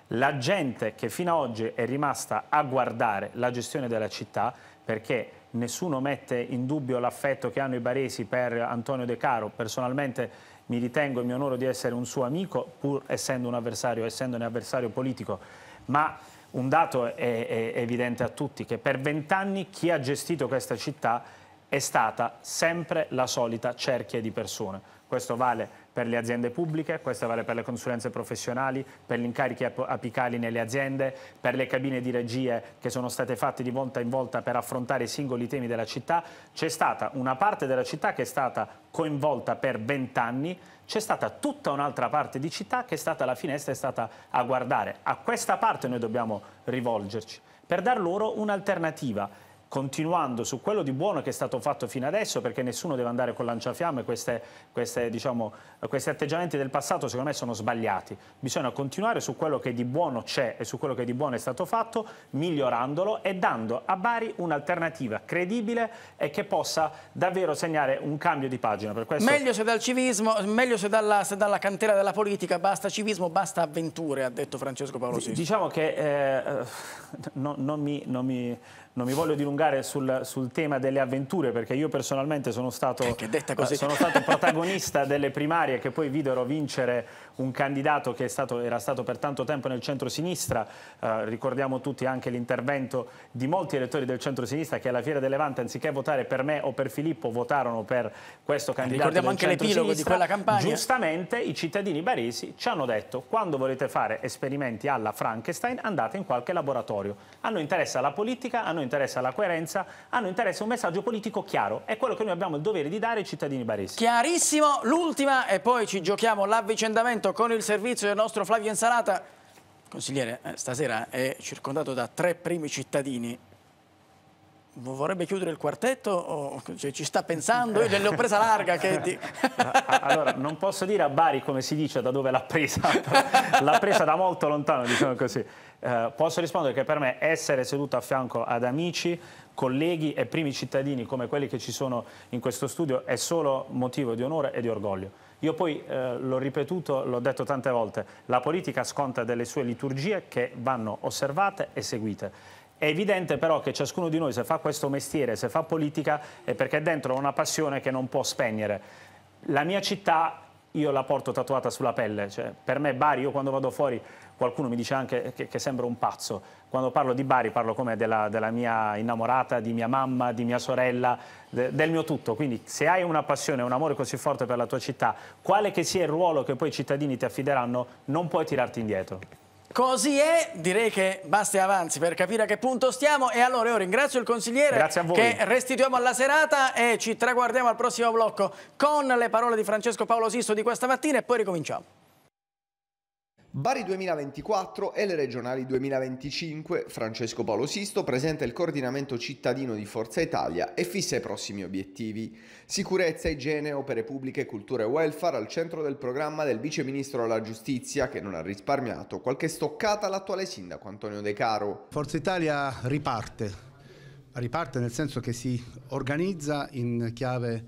la gente che fino ad oggi è rimasta a guardare la gestione della città perché nessuno mette in dubbio l'affetto che hanno i baresi per Antonio De Caro, personalmente mi ritengo e mi onoro di essere un suo amico pur essendo un avversario, essendo un avversario politico, ma un dato è, è evidente a tutti che per vent'anni chi ha gestito questa città è stata sempre la solita cerchia di persone. Questo vale per le aziende pubbliche, questo vale per le consulenze professionali, per gli incarichi apicali nelle aziende, per le cabine di regie che sono state fatte di volta in volta per affrontare i singoli temi della città. C'è stata una parte della città che è stata coinvolta per vent'anni, c'è stata tutta un'altra parte di città che è stata alla finestra, e è stata a guardare. A questa parte noi dobbiamo rivolgerci per dar loro un'alternativa continuando su quello di buono che è stato fatto fino adesso, perché nessuno deve andare con lanciafiamme, queste, queste, diciamo, questi atteggiamenti del passato secondo me sono sbagliati. Bisogna continuare su quello che di buono c'è e su quello che di buono è stato fatto, migliorandolo e dando a Bari un'alternativa credibile e che possa davvero segnare un cambio di pagina. Questo... Meglio se dal civismo, meglio se dalla, se dalla, cantera della politica basta civismo, basta avventure, ha detto Francesco Paolo Sisi. Diciamo che eh, eh, no, non mi... Non mi non mi voglio dilungare sul, sul tema delle avventure perché io personalmente sono stato, eh, sono stato protagonista delle primarie che poi videro vincere un candidato che stato, era stato per tanto tempo nel centro-sinistra, eh, ricordiamo tutti anche l'intervento di molti elettori del centro-sinistra che alla Fiera del Levante, anziché votare per me o per Filippo, votarono per questo eh, candidato Ricordiamo anche l'epilogo di quella campagna. Giustamente i cittadini baresi ci hanno detto quando volete fare esperimenti alla Frankenstein andate in qualche laboratorio. A noi interessa la politica, a noi interessa la coerenza, a noi interessa un messaggio politico chiaro. È quello che noi abbiamo il dovere di dare ai cittadini baresi. Chiarissimo, l'ultima e poi ci giochiamo l'avvicendamento intervento con il servizio del nostro Flavio Insalata. Consigliere, eh, stasera è circondato da tre primi cittadini. Vorrebbe chiudere il quartetto o cioè, ci sta pensando? Io l'ho presa larga, Katie. allora, non posso dire a Bari come si dice da dove l'ha presa. L'ha presa da molto lontano, diciamo così. Eh, posso rispondere che per me essere seduto a fianco ad amici, colleghi e primi cittadini come quelli che ci sono in questo studio è solo motivo di onore e di orgoglio. Io poi eh, l'ho ripetuto, l'ho detto tante volte, la politica sconta delle sue liturgie che vanno osservate e seguite. È evidente però che ciascuno di noi se fa questo mestiere, se fa politica, è perché dentro ha una passione che non può spegnere. La mia città io la porto tatuata sulla pelle, cioè, per me Bari, io quando vado fuori qualcuno mi dice anche che, che sembro un pazzo. Quando parlo di Bari parlo come della, della mia innamorata, di mia mamma, di mia sorella, de, del mio tutto. Quindi se hai una passione, un amore così forte per la tua città, quale che sia il ruolo che poi i cittadini ti affideranno, non puoi tirarti indietro. Così è, direi che basta e avanzi per capire a che punto stiamo e allora io ringrazio il consigliere che restituiamo alla serata e ci traguardiamo al prossimo blocco con le parole di Francesco Paolo Sisto di questa mattina e poi ricominciamo. Bari 2024 e le regionali 2025, Francesco Paolo Sisto presenta il coordinamento cittadino di Forza Italia e fissa i prossimi obiettivi. Sicurezza, igiene, opere pubbliche, cultura e welfare al centro del programma del Vice Ministro alla Giustizia che non ha risparmiato qualche stoccata all'attuale sindaco Antonio De Caro. Forza Italia riparte, riparte nel senso che si organizza in chiave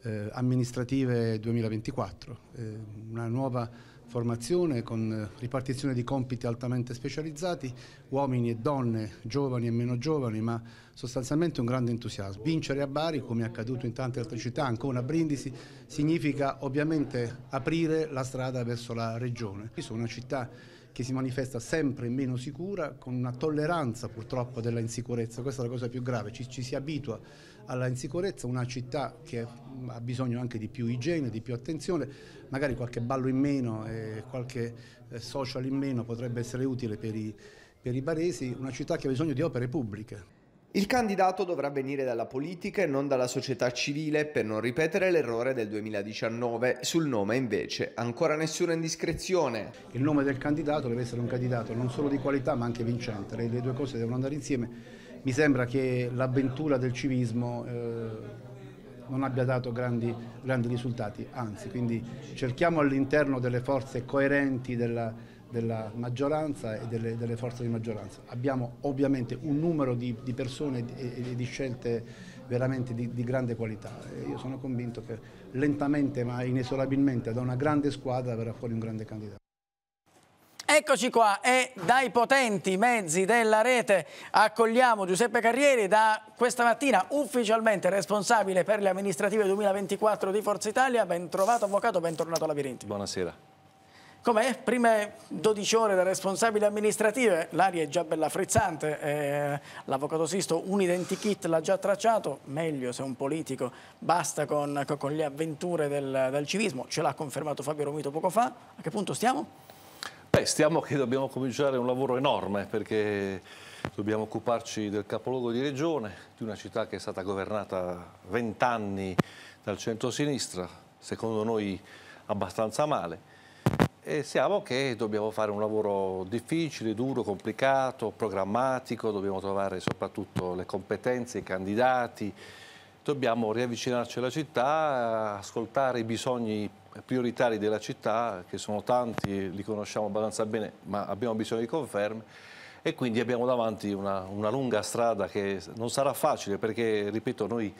eh, amministrative 2024, eh, una nuova formazione con eh, ripartizione di compiti altamente specializzati, uomini e donne, giovani e meno giovani, ma sostanzialmente un grande entusiasmo. Vincere a Bari, come è accaduto in tante altre città, ancora a Brindisi, significa ovviamente aprire la strada verso la regione. Sono una città che si manifesta sempre meno sicura, con una tolleranza purtroppo della insicurezza, questa è la cosa più grave, ci, ci si abitua alla insicurezza, una città che ha bisogno anche di più igiene, di più attenzione, magari qualche ballo in meno e qualche eh, social in meno potrebbe essere utile per i, per i baresi, una città che ha bisogno di opere pubbliche. Il candidato dovrà venire dalla politica e non dalla società civile per non ripetere l'errore del 2019. Sul nome invece ancora nessuna indiscrezione. Il nome del candidato deve essere un candidato non solo di qualità ma anche vincente, le due cose devono andare insieme mi sembra che l'avventura del civismo eh, non abbia dato grandi, grandi, risultati, anzi, quindi cerchiamo all'interno delle forze coerenti della, della maggioranza e delle, delle, forze di maggioranza. Abbiamo ovviamente un numero di, di persone e, e di scelte veramente di, di, grande qualità. Io sono convinto che lentamente ma inesorabilmente da una grande squadra verrà fuori un grande candidato. Eccoci qua e dai potenti mezzi della rete accogliamo Giuseppe Carrieri da questa mattina ufficialmente responsabile per le amministrative 2024 di Forza Italia. Bentrovato avvocato, bentornato alla Labirinti. Buonasera. Com'è? Prime 12 ore da responsabile amministrative, l'aria è già bella frizzante, eh, l'avvocato Sisto un identikit l'ha già tracciato, meglio se un politico basta con, con le avventure del, del civismo, ce l'ha confermato Fabio Romito poco fa, a che punto stiamo? Beh, stiamo che dobbiamo cominciare un lavoro enorme perché dobbiamo occuparci del capoluogo di regione, di una città che è stata governata vent'anni dal centro-sinistra, secondo noi abbastanza male. E siamo che dobbiamo fare un lavoro difficile, duro, complicato, programmatico, dobbiamo trovare soprattutto le competenze, i candidati, dobbiamo riavvicinarci alla città, ascoltare i bisogni prioritari della città, che sono tanti, li conosciamo abbastanza bene, ma abbiamo bisogno di conferme e quindi abbiamo davanti una, una lunga strada che non sarà facile perché, ripeto, noi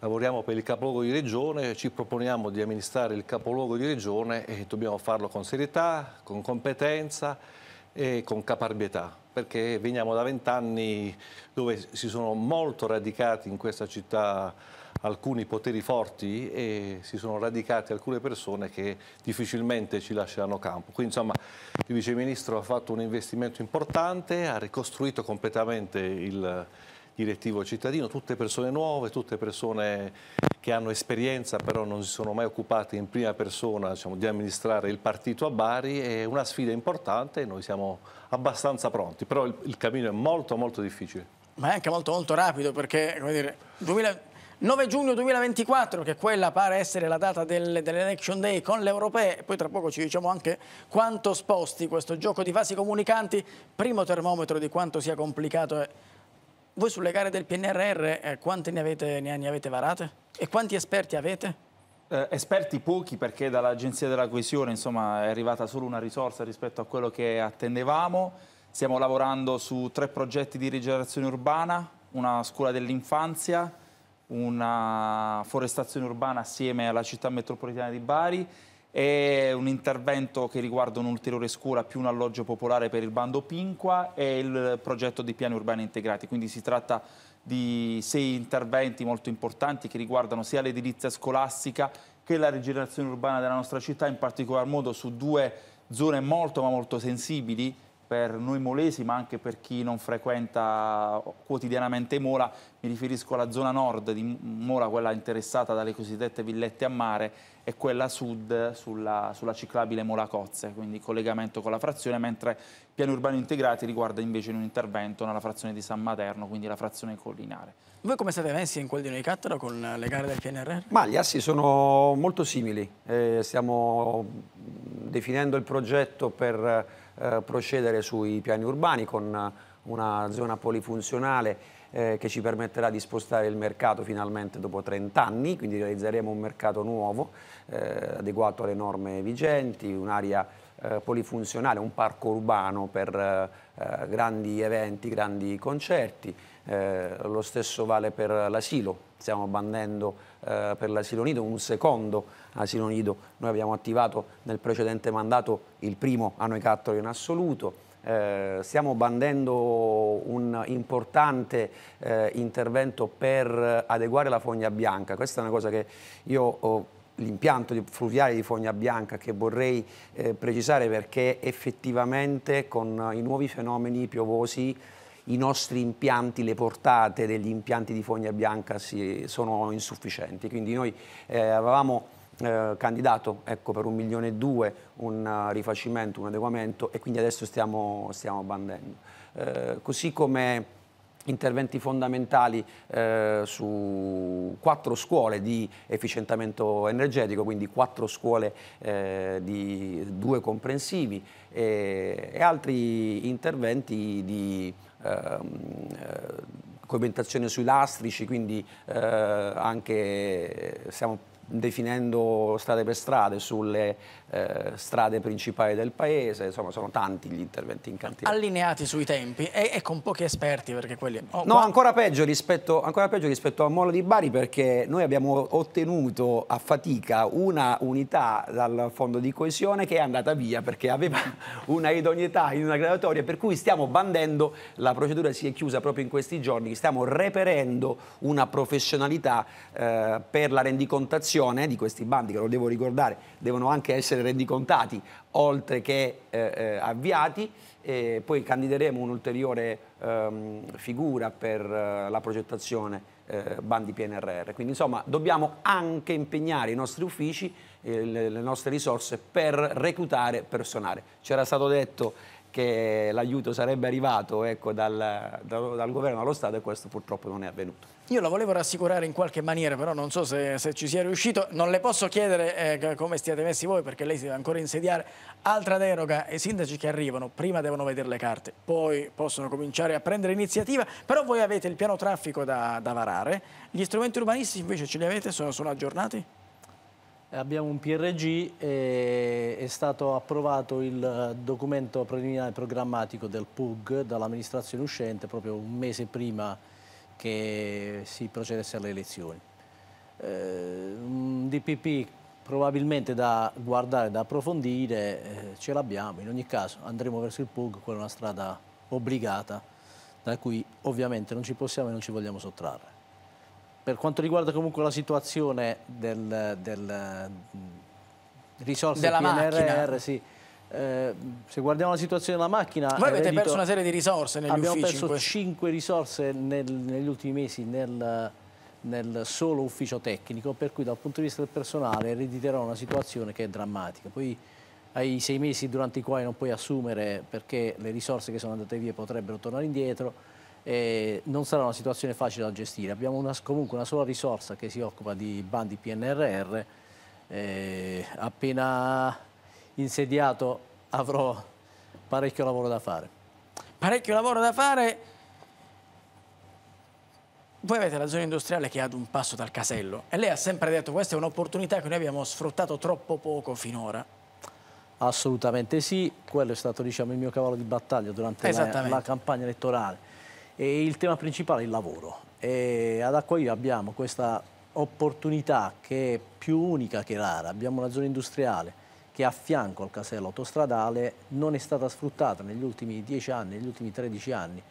lavoriamo per il capoluogo di regione, ci proponiamo di amministrare il capoluogo di regione e dobbiamo farlo con serietà, con competenza e con caparbietà perché veniamo da vent'anni dove si sono molto radicati in questa città alcuni poteri forti e si sono radicate alcune persone che difficilmente ci lasceranno campo. Quindi insomma il Vice Ministro ha fatto un investimento importante, ha ricostruito completamente il, direttivo cittadino, tutte persone nuove, tutte persone che hanno esperienza però non si sono mai occupate in prima persona diciamo, di amministrare il partito a Bari, è una sfida importante e noi siamo abbastanza pronti, però il, il cammino è molto molto difficile. Ma è anche molto molto rapido perché, come dire, 2000... 9 giugno 2024, che quella pare essere la data del, dell'Election Day con le europee, poi tra poco ci diciamo anche quanto sposti questo gioco di fasi comunicanti, primo termometro di quanto sia complicato voi sulle gare del PNRR eh, quante ne avete, ne, ne avete varate? E quanti esperti avete? Eh, esperti pochi perché dall'Agenzia della Coesione insomma, è arrivata solo una risorsa rispetto a quello che attendevamo. Stiamo lavorando su tre progetti di rigenerazione urbana, una scuola dell'infanzia, una forestazione urbana assieme alla città metropolitana di Bari è un intervento che riguarda un'ulteriore scuola più un alloggio popolare per il bando Pinqua e il progetto di piani urbani integrati. Quindi si tratta di sei interventi molto importanti che riguardano sia l'edilizia scolastica che la rigenerazione urbana della nostra città, in particolar modo su due zone molto ma molto sensibili, per noi molesi ma anche per chi non frequenta quotidianamente Mola, mi riferisco alla zona nord di Mola, quella interessata dalle cosiddette villette a mare e quella sud sulla, sulla ciclabile Mola Cozze, quindi collegamento con la frazione, mentre il piano urbano integrati riguarda invece un intervento nella frazione di San Materno, quindi la frazione collinare. Voi come siete messi in quel di Noicattaro con le gare del PNRR? Ma gli assi sono molto simili, eh, stiamo definendo il progetto per eh, procedere sui piani urbani con una zona polifunzionale eh, che ci permetterà di spostare il mercato finalmente dopo 30 anni, quindi realizzeremo un mercato nuovo eh, adeguato alle norme vigenti, un'area eh, polifunzionale, un parco urbano per eh, eh, grandi eventi, grandi concerti, eh, lo stesso vale per l'asilo, stiamo bandendo eh, per l'asilo nido un secondo asilo nido. Noi abbiamo attivato nel precedente mandato il primo a noi cattoli in assoluto. Eh, stiamo bandendo un importante eh, intervento per adeguare la fogna bianca. Questa è una cosa che io ho l'impianto fluviale di Fogna Bianca che vorrei eh, precisare perché effettivamente con i nuovi fenomeni piovosi i nostri impianti, le portate degli impianti di fogna bianca si, sono insufficienti. Quindi noi eh, avevamo eh, candidato ecco, per un milione e due un eh, rifacimento, un adeguamento e quindi adesso stiamo, stiamo bandendo. Eh, così come interventi fondamentali eh, su quattro scuole di efficientamento energetico, quindi quattro scuole eh, di due comprensivi e, eh, e altri interventi di Ehm, eh, coibentazione sui lastrici, quindi eh, anche eh, stiamo definendo strade per strade sulle eh, strade principali del paese, insomma sono tanti gli interventi in cantiere. Allineati sui tempi e, e con pochi esperti perché quelli... Oh, no, qua... ancora, peggio rispetto, ancora peggio rispetto a Molo di Bari perché noi abbiamo ottenuto a fatica una unità dal fondo di coesione che è andata via perché aveva una idoneità in una graduatoria per cui stiamo bandendo, la procedura si è chiusa proprio in questi giorni, stiamo reperendo una professionalità eh, per la rendicontazione di questi bandi che lo devo ricordare, devono anche essere essere rendicontati oltre che eh, eh avviati. E poi candideremo un'ulteriore ehm, figura per eh, la progettazione eh, bandi PNRR. Quindi insomma dobbiamo anche impegnare i nostri uffici, eh, le, le nostre risorse per reclutare personale. C'era stato detto che l'aiuto sarebbe arrivato ecco, dal, dal, dal governo allo Stato e questo purtroppo non è avvenuto. Io la volevo rassicurare in qualche maniera, però non so se, se ci sia riuscito. Non le posso chiedere eh, come stiate messi voi, perché lei si deve ancora insediare. Altra deroga, i sindaci che arrivano prima devono vedere le carte, poi possono cominciare a prendere iniziativa, però voi avete il piano traffico da, da varare. Gli strumenti urbanistici invece ce li avete? Sono, sono aggiornati? Abbiamo un PRG, è stato approvato il documento preliminare programmatico del PUG dall'amministrazione uscente proprio un mese prima che si procedesse alle elezioni. Eh, un DPP probabilmente da guardare, da approfondire, eh, ce l'abbiamo, in ogni caso andremo verso il PUG, quella è una strada obbligata da cui ovviamente non ci possiamo e non ci vogliamo sottrarre. Per quanto riguarda comunque la situazione del, del mm, risorse Della PNRR, macchina. sì, eh, se guardiamo la situazione della macchina... Voi avete reddito, perso una serie di risorse negli abbiamo uffici. Abbiamo perso 5 risorse nel, negli ultimi mesi nel, nel, solo ufficio tecnico, per cui dal punto di vista del personale erediterò una situazione che è drammatica. Poi hai sei mesi durante i quali non puoi assumere perché le risorse che sono andate via potrebbero tornare indietro e non sarà una situazione facile da gestire. Abbiamo una, comunque una sola risorsa che si occupa di bandi PNRR, eh, appena insediato avrò parecchio lavoro da fare. Parecchio lavoro da fare. Voi avete la zona industriale che è ad un passo dal casello e lei ha sempre detto questa è un'opportunità che noi abbiamo sfruttato troppo poco finora. Assolutamente sì, quello è stato diciamo, il mio cavallo di battaglia durante la, la campagna elettorale. E il tema principale è il lavoro. E ad Acquaio abbiamo questa opportunità che è più unica che rara. Abbiamo una zona industriale che a fianco al casello autostradale non è stata sfruttata negli ultimi 10 anni, negli ultimi 13 anni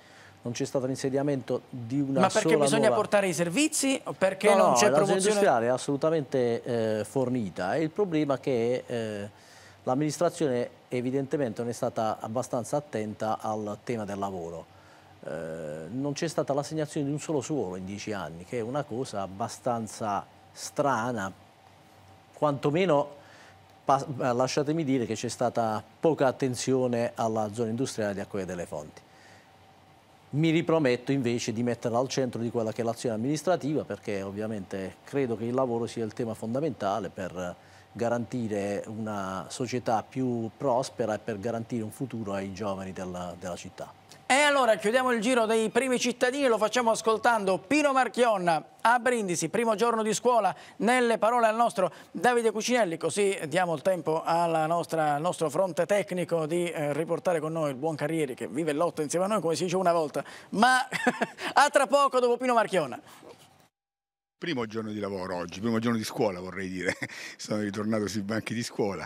non c'è stato l'insediamento di una Ma perché bisogna nuova... portare i servizi perché no, non c'è no, La industriale è assolutamente eh, fornita e il problema è che eh, l'amministrazione evidentemente non è stata abbastanza attenta al tema del lavoro. Eh, non c'è stata l'assegnazione di un solo suolo in dieci anni, che è una cosa abbastanza strana, quantomeno eh, lasciatemi dire che c'è stata poca attenzione alla zona industriale di Acquaia delle Fonti. Mi riprometto invece di metterla al centro di quella che è l'azione amministrativa perché ovviamente credo che il lavoro sia il tema fondamentale per garantire una società più prospera e per garantire un futuro ai giovani della, della città. E allora chiudiamo il giro dei primi cittadini, lo facciamo ascoltando Pino Marchionna a Brindisi, primo giorno di scuola, nelle parole al nostro Davide Cucinelli, così diamo il tempo al nostro fronte tecnico di eh, riportare con noi il buon Carrieri che vive il lotto insieme a noi come si dice una volta, ma a tra poco dopo Pino Marchionna. Primo giorno di lavoro oggi, primo giorno di scuola vorrei dire, sono ritornato sui banchi di scuola.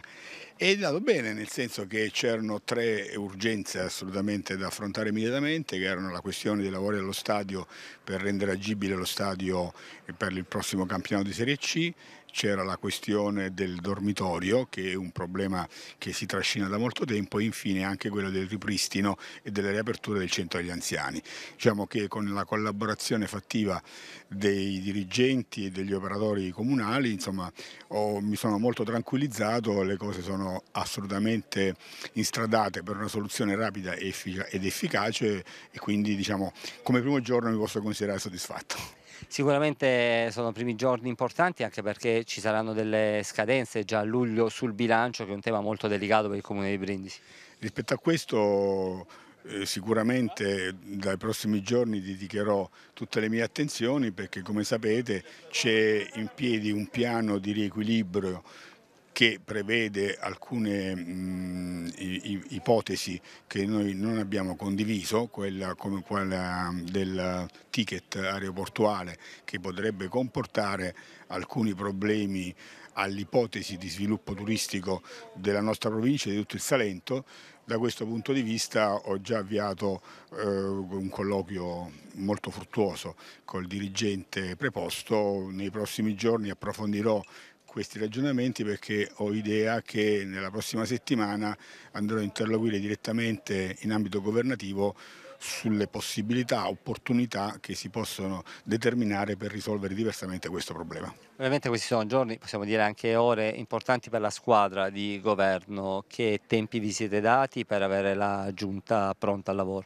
È andato bene nel senso che c'erano tre urgenze assolutamente da affrontare immediatamente, che erano la questione dei lavori allo stadio per rendere agibile lo stadio per il prossimo campionato di Serie C, c'era la questione del dormitorio che è un problema che si trascina da molto tempo e infine anche quello del ripristino e delle riaperture del centro agli anziani. Diciamo che con la collaborazione fattiva dei dirigenti e degli operatori comunali insomma, ho, mi sono molto tranquillizzato, le cose sono assolutamente instradate per una soluzione rapida ed efficace e quindi diciamo, come primo giorno mi posso considerare soddisfatto. Sicuramente sono primi giorni importanti anche perché ci saranno delle scadenze già a luglio sul bilancio che è un tema molto delicato per il Comune di Brindisi. Rispetto a questo eh, sicuramente dai prossimi giorni dedicherò tutte le mie attenzioni perché come sapete c'è in piedi un piano di riequilibrio che prevede alcune mh, mm, ipotesi che noi non abbiamo condiviso, quella come quella del ticket aeroportuale che potrebbe comportare alcuni problemi all'ipotesi di sviluppo turistico della nostra provincia e di tutto il Salento. Da questo punto di vista ho già avviato eh, un colloquio molto fruttuoso col dirigente preposto. Nei prossimi giorni approfondirò questi ragionamenti perché ho idea che nella prossima settimana andrò a interloquire direttamente in ambito governativo sulle possibilità, opportunità che si possono determinare per risolvere diversamente questo problema. Ovviamente questi sono giorni, possiamo dire anche ore importanti per la squadra di governo. Che tempi vi siete dati per avere la giunta pronta al lavoro?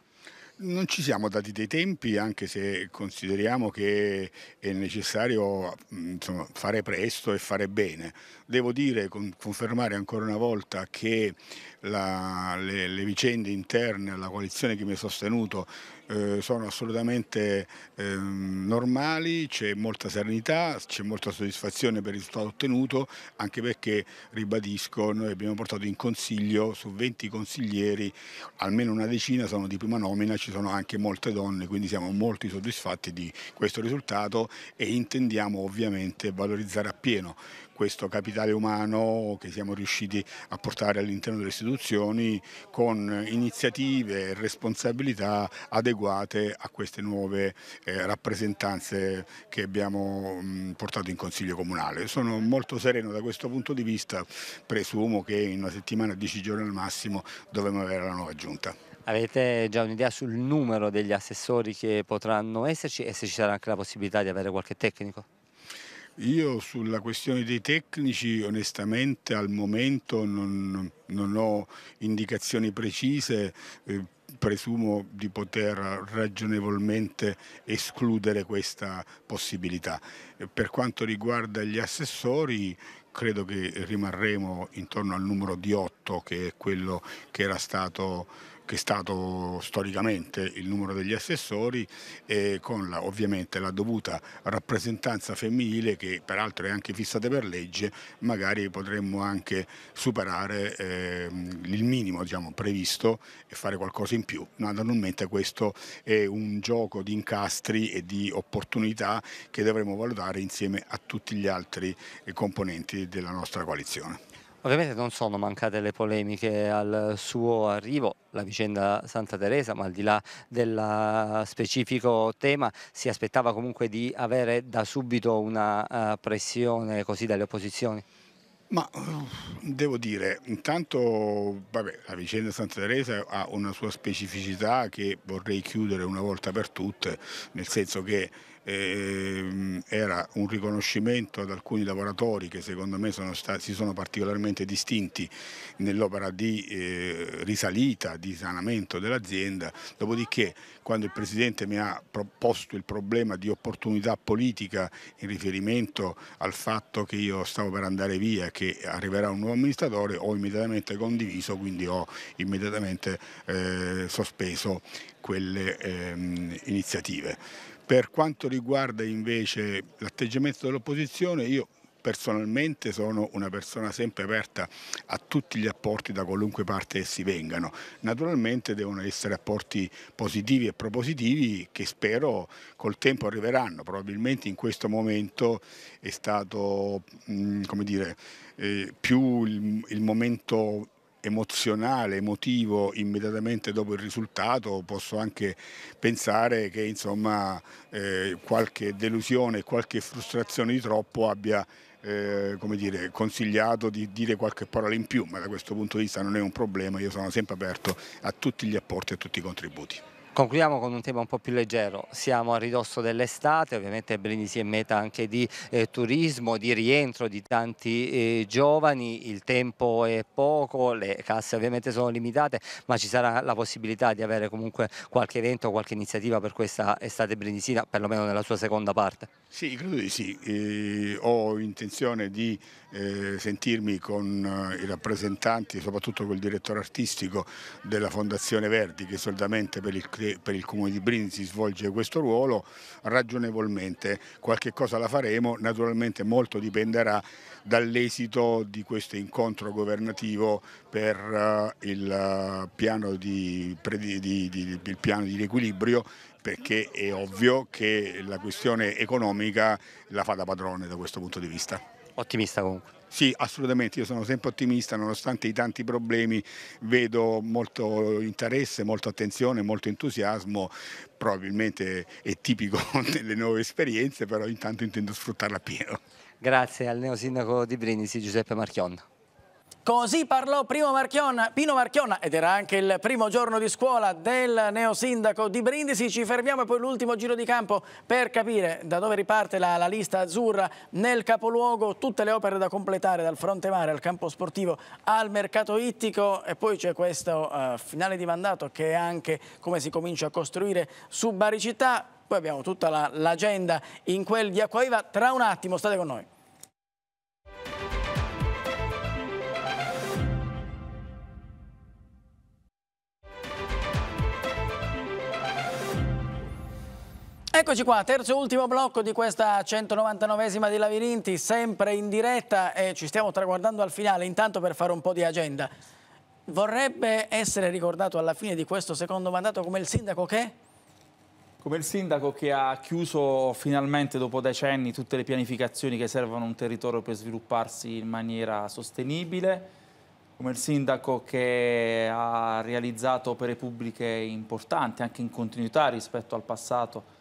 Non ci siamo dati dei tempi, anche se consideriamo che è necessario mm, insomma, fare presto e fare bene. Devo dire, confermare ancora una volta che la, le, le, vicende interne alla coalizione che mi ha sostenuto eh, sono assolutamente eh, normali, c'è molta serenità, c'è molta soddisfazione per il risultato ottenuto, anche perché, ribadisco, noi abbiamo portato in consiglio su 20 consiglieri, almeno una decina sono di prima nomina, ci sono anche molte donne, quindi siamo molto soddisfatti di questo risultato e intendiamo ovviamente valorizzare appieno questo capitale umano che siamo riusciti a portare all'interno delle istituzioni con iniziative e responsabilità adeguate a queste nuove eh, rappresentanze che abbiamo mh, mm, portato in Consiglio Comunale. Sono molto sereno da questo punto di vista, presumo che in una settimana, dieci giorni al massimo, dovremo avere la nuova giunta. Avete già un'idea sul numero degli assessori che potranno esserci e se ci sarà anche la possibilità di avere qualche tecnico? Io sulla questione dei tecnici onestamente al momento non, non ho indicazioni precise, eh, presumo di poter ragionevolmente escludere questa possibilità. Per quanto riguarda gli assessori, credo che rimarremo intorno al numero di otto che è quello che era stato che è stato storicamente il numero degli assessori e con la, ovviamente la dovuta rappresentanza femminile che peraltro è anche fissata per legge, magari potremmo anche superare eh, il minimo diciamo, previsto e fare qualcosa in più. Naturalmente questo è un gioco di incastri e di opportunità che dovremo valutare insieme a tutti gli altri componenti della nostra coalizione. Ovviamente non sono mancate le polemiche al suo arrivo, la vicenda Santa Teresa, ma al di là del specifico tema si aspettava comunque di avere da subito una eh, pressione così dalle opposizioni? Ma eh, devo dire, intanto vabbè, la vicenda Santa Teresa ha una sua specificità che vorrei chiudere una volta per tutte, nel senso che Ehm, era un riconoscimento ad alcuni lavoratori che secondo me sono stati, si sono particolarmente distinti nell'opera di eh, risalita, di sanamento dell'azienda, dopodiché quando il Presidente mi ha proposto il problema di opportunità politica in riferimento al fatto che io stavo per andare via e che arriverà un nuovo amministratore ho immediatamente condiviso, quindi ho immediatamente eh, sospeso quelle ehm, iniziative. Per quanto riguarda invece l'atteggiamento dell'opposizione, io personalmente sono una persona sempre aperta a tutti gli apporti da qualunque parte essi vengano. Naturalmente devono essere apporti positivi e propositivi che spero col tempo arriveranno. Probabilmente in questo momento è stato, mm, come dire, eh, più il momento emozionale, emotivo immediatamente dopo il risultato, posso anche pensare che insomma, eh, qualche delusione, qualche frustrazione di troppo abbia eh, come dire, consigliato di dire qualche parola in più, ma da questo punto di vista non è un problema, io sono sempre aperto a tutti gli apporti e a tutti i contributi. Concludiamo con un tema un po' più leggero, siamo a ridosso dell'estate, ovviamente Brindisi è meta anche di eh, turismo, di rientro di tanti eh, giovani, il tempo è poco, le casse ovviamente sono limitate, ma ci sarà la possibilità di avere comunque qualche evento, qualche iniziativa per questa estate brindisina, perlomeno nella sua seconda parte? Sì, credo di sì, eh, ho intenzione di eh, sentirmi con eh, i rappresentanti, soprattutto col direttore artistico della Fondazione Verdi, che soldamente per il che per il Comune di Brini svolge questo ruolo, ragionevolmente qualche cosa la faremo, naturalmente molto dipenderà dall'esito di questo incontro governativo per eh, il eh, piano di, di, di, il piano di riequilibrio perché è ovvio che la questione economica la fa da padrone da questo punto di vista. Ottimista comunque. Sì, assolutamente, io sono sempre ottimista, nonostante i tanti problemi vedo molto interesse, molta attenzione, molto entusiasmo, probabilmente è tipico delle nuove esperienze, però intanto intendo sfruttarla appieno. Grazie al neo sindaco di Brindisi Giuseppe Marchion. Così parlò Pino Marchionna, Pino Marchionna ed era anche il primo giorno di scuola del neosindaco di Brindisi. Ci fermiamo e poi l'ultimo giro di campo per capire da dove riparte la, la, lista azzurra nel capoluogo, tutte le opere da completare dal fronte mare al campo sportivo al mercato ittico e poi c'è questo uh, finale di mandato che è anche come si comincia a costruire su Baricità. Poi abbiamo tutta l'agenda la, in quel di Acquaiva. Tra un attimo state con noi. Eccoci qua, terzo e ultimo blocco di questa 199esima di Lavirinti, sempre in diretta e ci stiamo traguardando al finale, intanto per fare un po' di agenda. Vorrebbe essere ricordato alla fine di questo secondo mandato come il sindaco che come il sindaco che ha chiuso finalmente dopo decenni tutte le pianificazioni che servono a un territorio per svilupparsi in maniera sostenibile, come il sindaco che ha realizzato opere pubbliche importanti anche in continuità rispetto al passato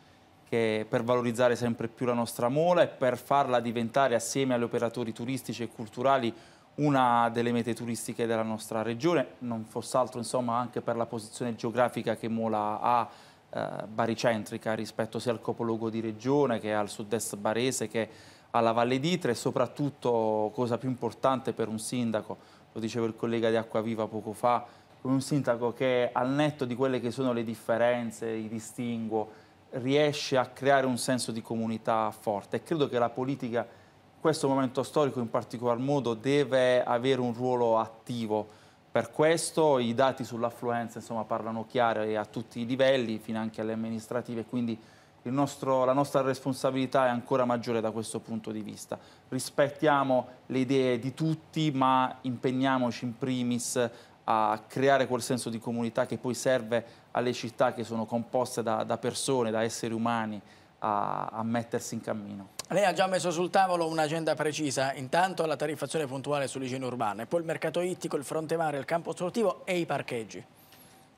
che per valorizzare sempre più la nostra mola e per farla diventare assieme agli operatori turistici e culturali una delle mete turistiche della nostra regione, non fosse altro insomma anche per la posizione geografica che Mola ha eh, baricentrica rispetto sia al capoluogo di regione che al sud-est barese che alla Valle d'Itre e soprattutto cosa più importante per un sindaco, lo diceva il collega di Acquaviva poco fa, un sindaco che al netto di quelle che sono le differenze, i distinguo, riesce a creare un senso di comunità forte e credo che la politica in questo momento storico in particolar modo deve avere un ruolo attivo. Per questo i dati sull'affluenza parlano chiaro e a tutti i livelli, fino anche alle amministrative, quindi nostro, la nostra responsabilità è ancora maggiore da questo punto di vista. Rispettiamo le idee di tutti, ma impegniamoci in primis a creare quel senso di comunità che poi serve alle città che sono composte da, da persone, da esseri umani, a, a, mettersi in cammino. Lei ha già messo sul tavolo un'agenda precisa, intanto la tariffazione puntuale sull'igiene urbana, e poi il mercato ittico, il fronte mare, il campo sportivo e i parcheggi.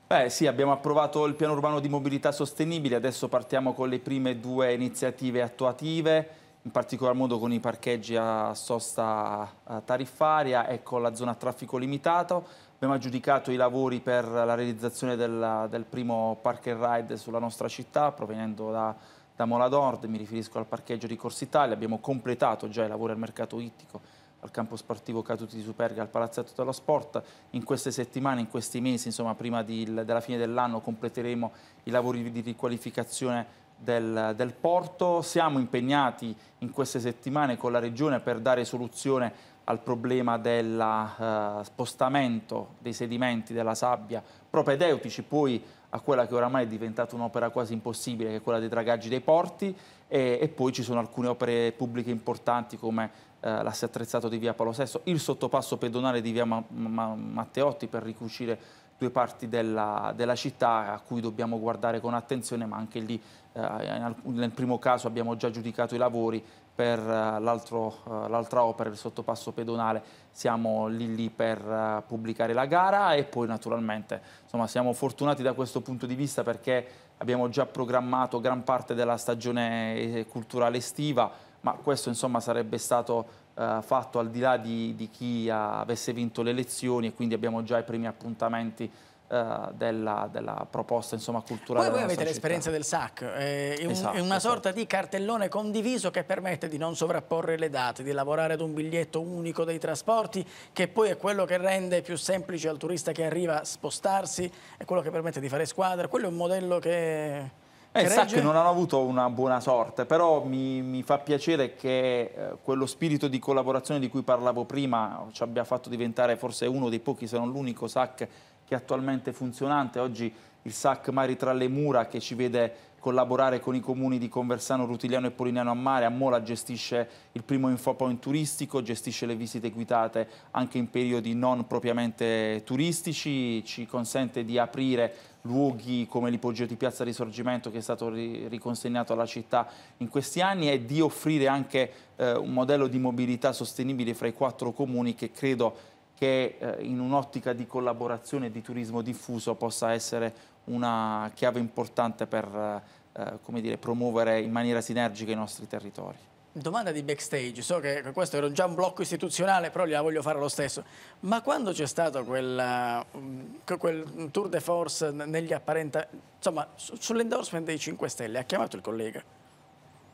Beh sì, abbiamo approvato il piano urbano di mobilità sostenibile, adesso partiamo con le prime due iniziative attuative, in particolar modo con i parcheggi a sosta eh, tariffaria e con la zona a traffico limitato abbiamo aggiudicato i lavori per la realizzazione del, del primo park and ride sulla nostra città, provenendo da, da Mola d'Ord, mi riferisco al parcheggio di Corsa Italia, abbiamo completato già i lavori al mercato ittico, al campo sportivo Caduti di Superga, al Palazzetto dello Sport. In queste settimane, in questi mesi, insomma, prima di, della fine dell'anno completeremo i lavori di riqualificazione del, del porto. Siamo impegnati in queste settimane con la Regione per dare soluzione al problema del uh, eh, spostamento dei sedimenti della sabbia, propedeutici poi a quella che oramai è diventata un'opera quasi impossibile, che è quella dei dragaggi dei porti, e, e poi ci sono alcune opere pubbliche importanti come eh, l'asse attrezzato di via Paolo VI, il sottopasso pedonale di via Ma Ma Matteotti per ricucire due parti della, della, città a cui dobbiamo guardare con attenzione, ma anche lì eh, nel primo caso abbiamo già giudicato i lavori per eh, eh, l'altra opera, il sottopasso pedonale, siamo lì lì per eh, pubblicare la gara e poi naturalmente insomma, siamo fortunati da questo punto di vista perché abbiamo già programmato gran parte della stagione culturale estiva, ma questo insomma, sarebbe stato eh, fatto al di là di, di chi avesse vinto le elezioni e quindi abbiamo già i primi appuntamenti eh, della, della, proposta insomma, culturale. Poi voi avete l'esperienza del SAC, eh, è, un, esatto, è una esatto. sorta di cartellone condiviso che permette di non sovrapporre le date, di lavorare ad un biglietto unico dei trasporti, che poi è quello che rende più semplice al turista che arriva a spostarsi, è quello che permette di fare squadra, quello è un modello che... Eh, sa SAC non hanno avuto una buona sorte, però mi, mi fa piacere che eh, quello spirito di collaborazione di cui parlavo prima ci cioè abbia fatto diventare forse uno dei pochi, se non l'unico, SAC che è attualmente funzionante. Oggi il SAC Mari tra le mura che ci vede collaborare con i comuni di Conversano, Rutiliano e Polignano a Mare. A Mola gestisce il primo infopoint turistico, gestisce le visite guidate anche in periodi non propriamente turistici, ci consente di aprire luoghi come l'ipogeo di Piazza Risorgimento che è stato riconsegnato alla città in questi anni e di offrire anche eh, un modello di mobilità sostenibile fra i quattro comuni che credo che eh, in un'ottica di collaborazione e di turismo diffuso possa essere una chiave importante per eh, eh dire, promuovere in maniera sinergica i nostri territori. Domanda di backstage, so che questo era già un blocco istituzionale, però gliela voglio fare lo stesso. Ma quando c'è stato quel, mm, quel, tour de force negli apparenti, insomma, sull'endorsement dei 5 Stelle, ha chiamato il collega?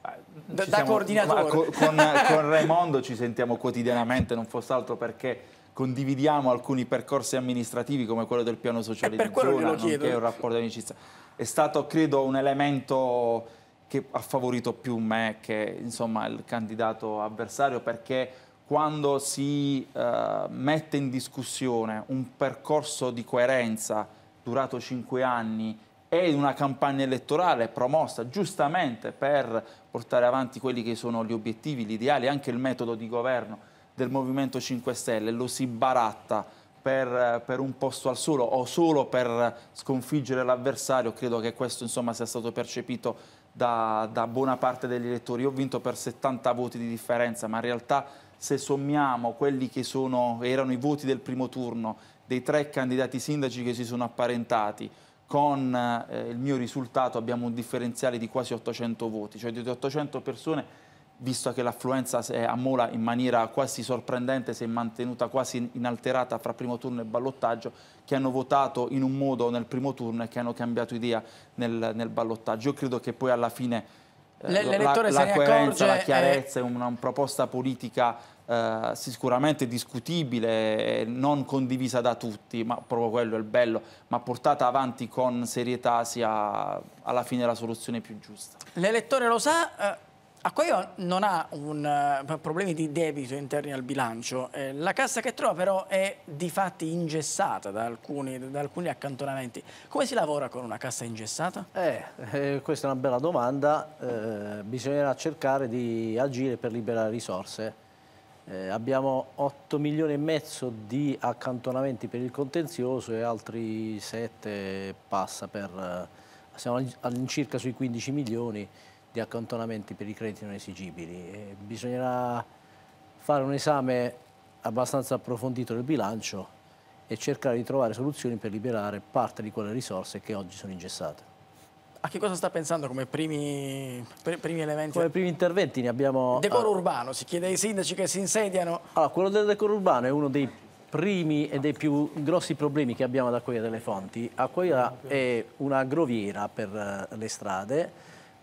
Ah, da, da coordinatore. Con, con, con Raimondo ci sentiamo quotidianamente, non fosse altro perché condividiamo alcuni percorsi amministrativi come quello del piano sociale e per di quello zona, nonché un rapporto di amicizia. È stato, credo, un elemento che ha favorito più me che insomma, il candidato avversario perché quando si eh, mette in discussione un percorso di coerenza durato cinque anni e una campagna elettorale promossa giustamente per portare avanti quelli che sono gli obiettivi, gli ideali, anche il metodo di governo del Movimento 5 Stelle, lo si baratta per, per un posto al solo o solo per sconfiggere l'avversario, credo che questo insomma, sia stato percepito da, da, buona parte degli elettori. Io ho vinto per 70 voti di differenza, ma in realtà se sommiamo quelli che sono, erano i voti del primo turno dei tre candidati sindaci che si sono apparentati, con eh, il mio risultato abbiamo un differenziale di quasi 800 voti, cioè di 800 persone visto che l'affluenza a Mola in maniera quasi sorprendente si è mantenuta quasi inalterata fra primo turno e ballottaggio, che hanno votato in un modo nel primo turno e che hanno cambiato idea nel, nel ballottaggio. Io credo che poi alla fine eh, l'elettore la, la coerenza, la chiarezza, è una, una proposta politica eh, sicuramente discutibile, non condivisa da tutti, ma proprio quello è il bello, ma portata avanti con serietà sia alla fine la soluzione più giusta. L'elettore lo sa... Eh Acquaio non ha un, uh, problemi di debito interni al bilancio, eh, la cassa che trova però è di fatti ingessata da alcuni, da alcuni accantonamenti. Come si lavora con una cassa ingessata? Eh, eh, questa è una bella domanda, eh, bisognerà cercare di agire per liberare risorse. Eh, abbiamo 8 milioni e mezzo di accantonamenti per il contenzioso e altri 7 passa per... siamo all'incirca sui 15 milioni di accantonamenti per i crediti non esigibili. E bisognerà fare un esame abbastanza approfondito del bilancio e cercare di trovare soluzioni per liberare parte di quelle risorse che oggi sono ingessate. A che cosa sta pensando come primi, primi elementi? Come primi interventi ne abbiamo... Decoro ah. urbano, si chiede ai sindaci che si insediano. Allora, quello del decoro urbano è uno dei primi e dei più grossi problemi che abbiamo ad Acquia delle Fonti. Acquaia ah, è una groviera per eh, le strade,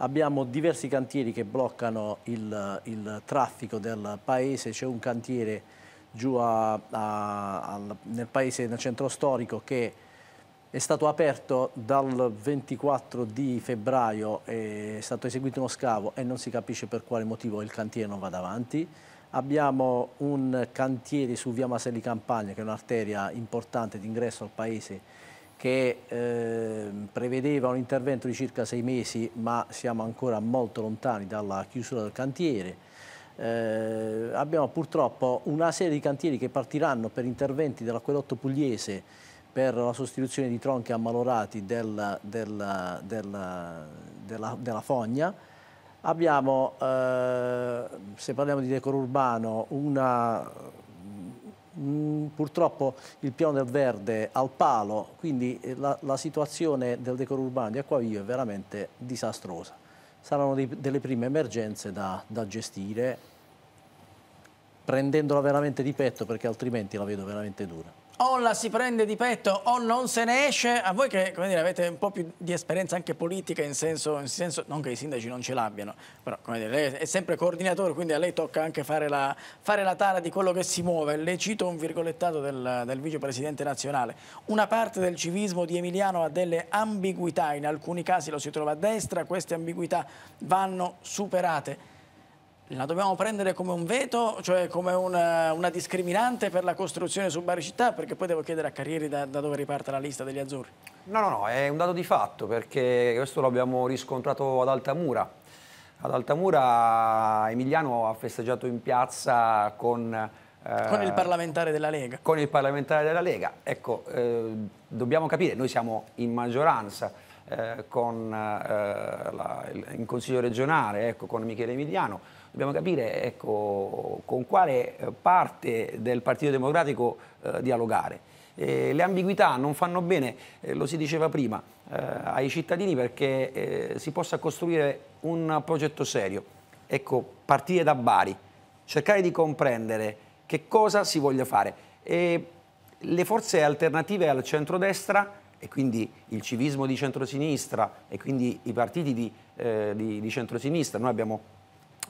abbiamo diversi cantieri che bloccano il, il traffico del paese, c'è un cantiere giù a, a, al, nel paese, nel centro storico che è stato aperto dal 24 di febbraio, è stato eseguito uno scavo e non si capisce per quale motivo il cantiere non vada avanti. Abbiamo un cantiere su via Maselli Campagna, che è un'arteria importante d'ingresso al paese, che eh, prevedeva un intervento di circa sei mesi, ma siamo ancora molto lontani dalla chiusura del cantiere. Eh, abbiamo purtroppo una serie di cantieri che partiranno per interventi dell'acquedotto pugliese per la sostituzione di tronchi ammalorati del, del, del, della, della, fogna. Abbiamo, eh, se parliamo di decoro urbano, una Mm, purtroppo il piano del verde al palo, quindi eh, la, la situazione del decoro urbano di Acquavivo è veramente disastrosa. Saranno dei, delle prime emergenze da, da gestire prendendola veramente di petto perché altrimenti la vedo veramente dura o la si prende di petto o non se ne esce. A voi che dire, avete un po' più di esperienza anche politica, in senso, in senso non che i sindaci non ce l'abbiano, però come dire, lei è sempre coordinatore, quindi a lei tocca anche fare la, fare la, tara di quello che si muove. Le cito un virgolettato del, del vicepresidente nazionale. Una parte del civismo di Emiliano ha delle ambiguità, in alcuni casi lo si trova a destra, queste ambiguità vanno superate la dobbiamo prendere come un veto, cioè come una, eh, una discriminante per la costruzione su Bari Città? Perché poi devo chiedere a Carrieri da, da dove riparte la lista degli azzurri. No, no, no, è un dato di fatto perché questo l'abbiamo riscontrato ad Altamura. Ad Altamura Emiliano ha festeggiato in piazza con eh, con il parlamentare della Lega. Con il parlamentare della Lega. Ecco, eh, dobbiamo capire, noi siamo in maggioranza eh, con, eh, la, il, in Consiglio regionale, ecco, con Michele Emiliano dobbiamo capire ecco, con quale eh, parte del Partito Democratico eh, dialogare. Eh, le ambiguità non fanno bene, eh, lo si diceva prima, eh, ai cittadini perché eh, si possa costruire un progetto serio. Ecco, partire da Bari, cercare di comprendere che cosa si voglia fare. E le forze alternative al centrodestra e quindi il civismo di centrosinistra e quindi i partiti di, eh, di, di centrosinistra. Noi abbiamo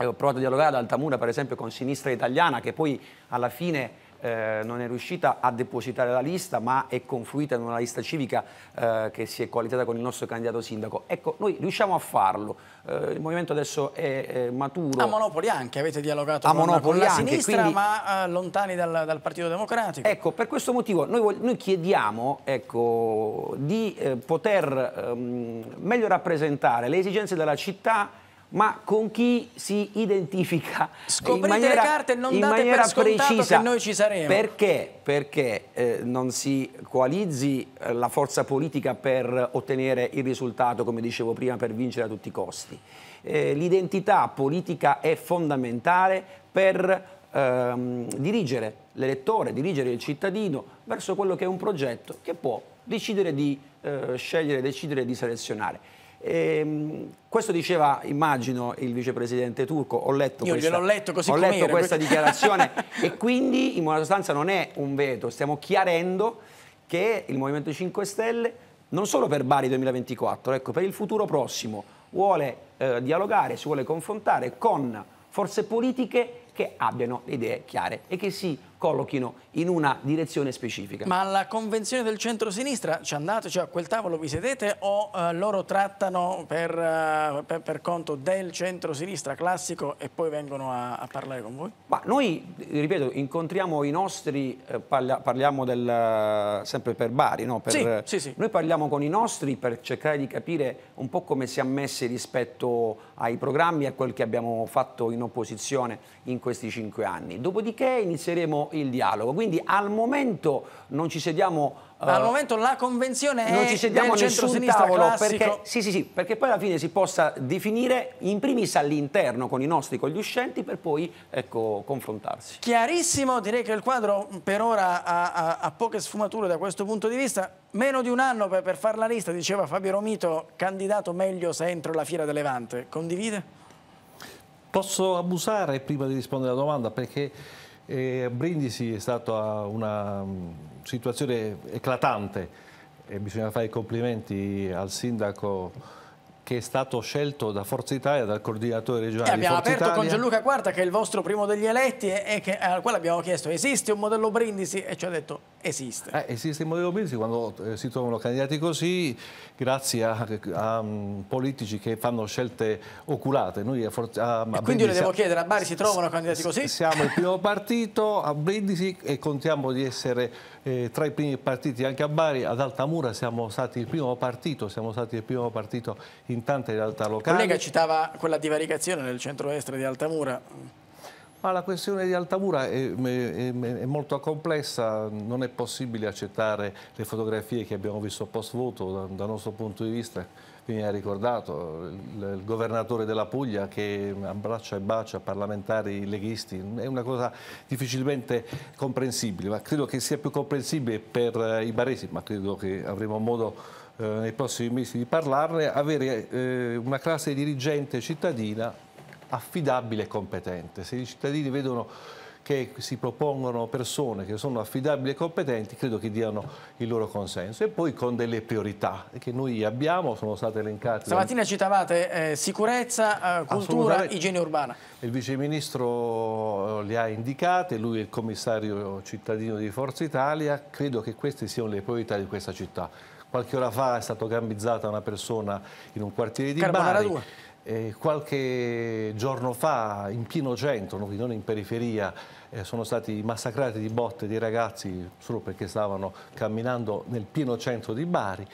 ho provato a dialogare ad Altamura per esempio con Sinistra Italiana che poi alla fine eh, non è riuscita a depositare la lista ma è confluita in una lista civica eh, che si è coalizzata con il nostro candidato sindaco. Ecco, noi riusciamo a farlo, eh, il movimento adesso è, è, maturo. A Monopoli anche, avete dialogato a con, con la anche, sinistra quindi... ma eh, lontani dal, dal, Partito Democratico. Ecco, per questo motivo noi, noi chiediamo ecco, di eh, poter ehm, meglio rappresentare le esigenze della città ma con chi si identifica Scoprite in maniera, le carte e non date per scontato precisa. che noi ci saremo perché, perché eh, non si coalizzi eh, la forza politica per ottenere il risultato come dicevo prima per vincere a tutti i costi eh, l'identità politica è fondamentale per ehm, dirigere l'elettore, dirigere il cittadino verso quello che è un progetto che può decidere di eh, scegliere, decidere di selezionare e, ehm, questo diceva, immagino, il vicepresidente turco, ho letto, Io questa, letto, ho letto questa dichiarazione e quindi in buona sostanza non è un veto, stiamo chiarendo che il Movimento 5 Stelle, non solo per Bari 2024, ecco, per il futuro prossimo, vuole eh, dialogare, si vuole confrontare con forze politiche che abbiano idee chiare e che si collochino in una direzione specifica. Ma alla convenzione del centro-sinistra ci andate, cioè a quel tavolo vi sedete o eh, loro trattano per, eh, per, per, conto del centro-sinistra classico e poi vengono a, a, parlare con voi? Ma noi, ripeto, incontriamo i nostri, eh, parla, parliamo del, eh, sempre per Bari, no? per, sì, eh, sì, sì. noi parliamo con i nostri per cercare di capire un po' come si è messi rispetto ai programmi e a quel che abbiamo fatto in opposizione in questi cinque anni. Dopodiché inizieremo il dialogo. Quindi al momento non ci sediamo... Ma al eh, momento la convenzione è non ci sediamo del nessun tavolo perché, sì, sì, sì, perché poi alla fine si possa definire in primis all'interno con i nostri, con gli uscenti per poi ecco, confrontarsi. Chiarissimo, direi che il quadro per ora ha, ha, ha, poche sfumature da questo punto di vista. Meno di un anno per, per fare la lista, diceva Fabio Romito, candidato meglio se entro la Fiera del Levante. Condivide? Posso abusare prima di rispondere alla domanda perché e a Brindisi è stata una mm, situazione eclatante e bisogna fare i complimenti al sindaco che è stato scelto da Forza Italia, dal coordinatore regionale. E eh, abbiamo aperto Italia. con Gianluca Quarta, che è il vostro primo degli eletti, e, che, al quale abbiamo chiesto esiste un modello Brindisi, e ci ha detto Esiste. Eh, esiste il modello Mills quando eh, si trovano candidati così grazie a, a, a, mm, politici che fanno scelte oculate. Noi a, a, a quindi io le devo chiedere, a Bari si trovano candidati così? Siamo il primo partito a Brindisi e contiamo di essere eh, tra i primi partiti anche a Bari. Ad Altamura siamo stati il primo partito, siamo stati il primo partito in tante realtà locali. Il collega citava quella divaricazione nel centro-est di Altamura. Ma la questione di Altamura è, è, è, molto complessa, non è possibile accettare le fotografie che abbiamo visto post voto dal, dal nostro punto di vista. Mi ha ricordato il, il, governatore della Puglia che abbraccia e bacia parlamentari leghisti, è una cosa difficilmente comprensibile, ma credo che sia più comprensibile per eh, i baresi, ma credo che avremo modo eh, nei prossimi mesi di parlarne, avere eh, una classe dirigente cittadina affidabile e competente. Se i cittadini vedono che si propongono persone che sono affidabili e competenti, credo che diano il loro consenso. E poi con delle priorità che noi abbiamo, sono state elencate. Stamattina citavate eh, sicurezza, eh, cultura, igiene urbana. Il viceministro eh, le ha indicate, lui è il commissario cittadino di Forza Italia, credo che queste siano le priorità di questa città. Qualche ora fa è stata gambizzata una persona in un quartiere di Carbonara Bari. 2 eh, qualche giorno fa in pieno centro, non in periferia, eh, sono stati massacrati di botte dei ragazzi solo perché stavano camminando nel pieno centro di Bari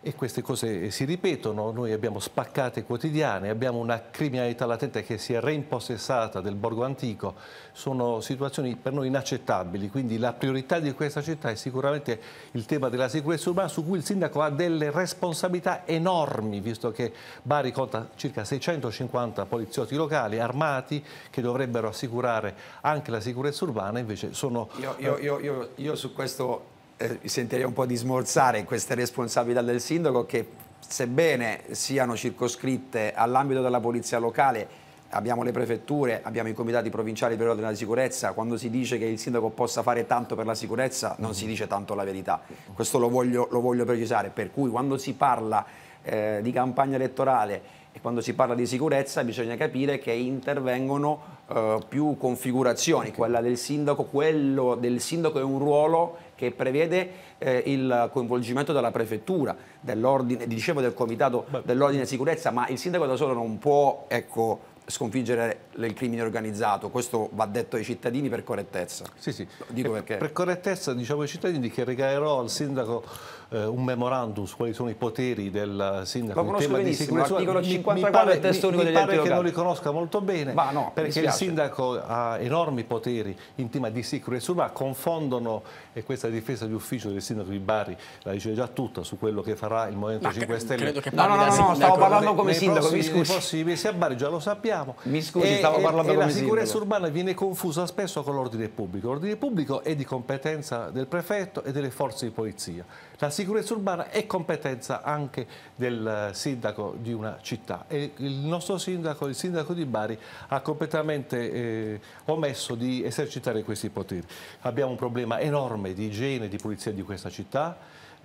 e queste cose eh, si ripetono, noi abbiamo spaccate quotidiane, abbiamo una criminalità latente che si è reimpossessata del borgo antico, sono situazioni per noi inaccettabili, quindi la priorità di questa città è sicuramente il tema della sicurezza urbana su cui il sindaco ha delle responsabilità enormi, visto che Bari conta circa 650 poliziotti locali armati che dovrebbero assicurare anche la sicurezza urbana, invece sono... Io, io, eh, io, io su questo eh, sentirei un po' di smorzare queste responsabilità del sindaco che sebbene siano circoscritte all'ambito della polizia locale abbiamo le prefetture, abbiamo i comitati provinciali per l'ordine della sicurezza, quando si dice che il sindaco possa fare tanto per la sicurezza non si dice tanto la verità, questo lo voglio, lo voglio precisare, per cui quando si parla eh, di campagna elettorale e quando si parla di sicurezza bisogna capire che intervengono eh, più configurazioni, quella del sindaco, quello del sindaco è un ruolo che prevede eh, il coinvolgimento della prefettura, dicevo del comitato dell'ordine e sicurezza, ma il sindaco da solo non può ecco, sconfiggere il crimine organizzato, questo va detto ai cittadini per correttezza. Sì, sì. Dico eh, perché. Per correttezza diciamo ai cittadini che regalerò al sindaco eh, un memorandum su quali sono i poteri del sindaco. Lo conosco benissimo, l'articolo 54 del testo unico Mi, mi pare, mi, pare che non li conosca molto bene, no, perché il sindaco ha enormi poteri in tema di sicurezza urbana, confondono, e questa difesa di ufficio del sindaco di Bari la dice già tutta su quello che farà il Movimento 5 Stelle. no, no, no, no, stavo parlando come sindaco, mi scusi. Prossimi mesi a Bari già lo sappiamo. Mi scusi, stavo parlando come sindaco. la sicurezza urbana viene confusa spesso con l'ordine pubblico. L'ordine pubblico è di competenza del prefetto e delle forze di polizia. La sicurezza urbana è competenza anche del eh, sindaco di una città e il nostro sindaco, il sindaco di Bari, ha completamente eh, omesso di esercitare questi poteri. Abbiamo un problema enorme di igiene, e di pulizia di questa città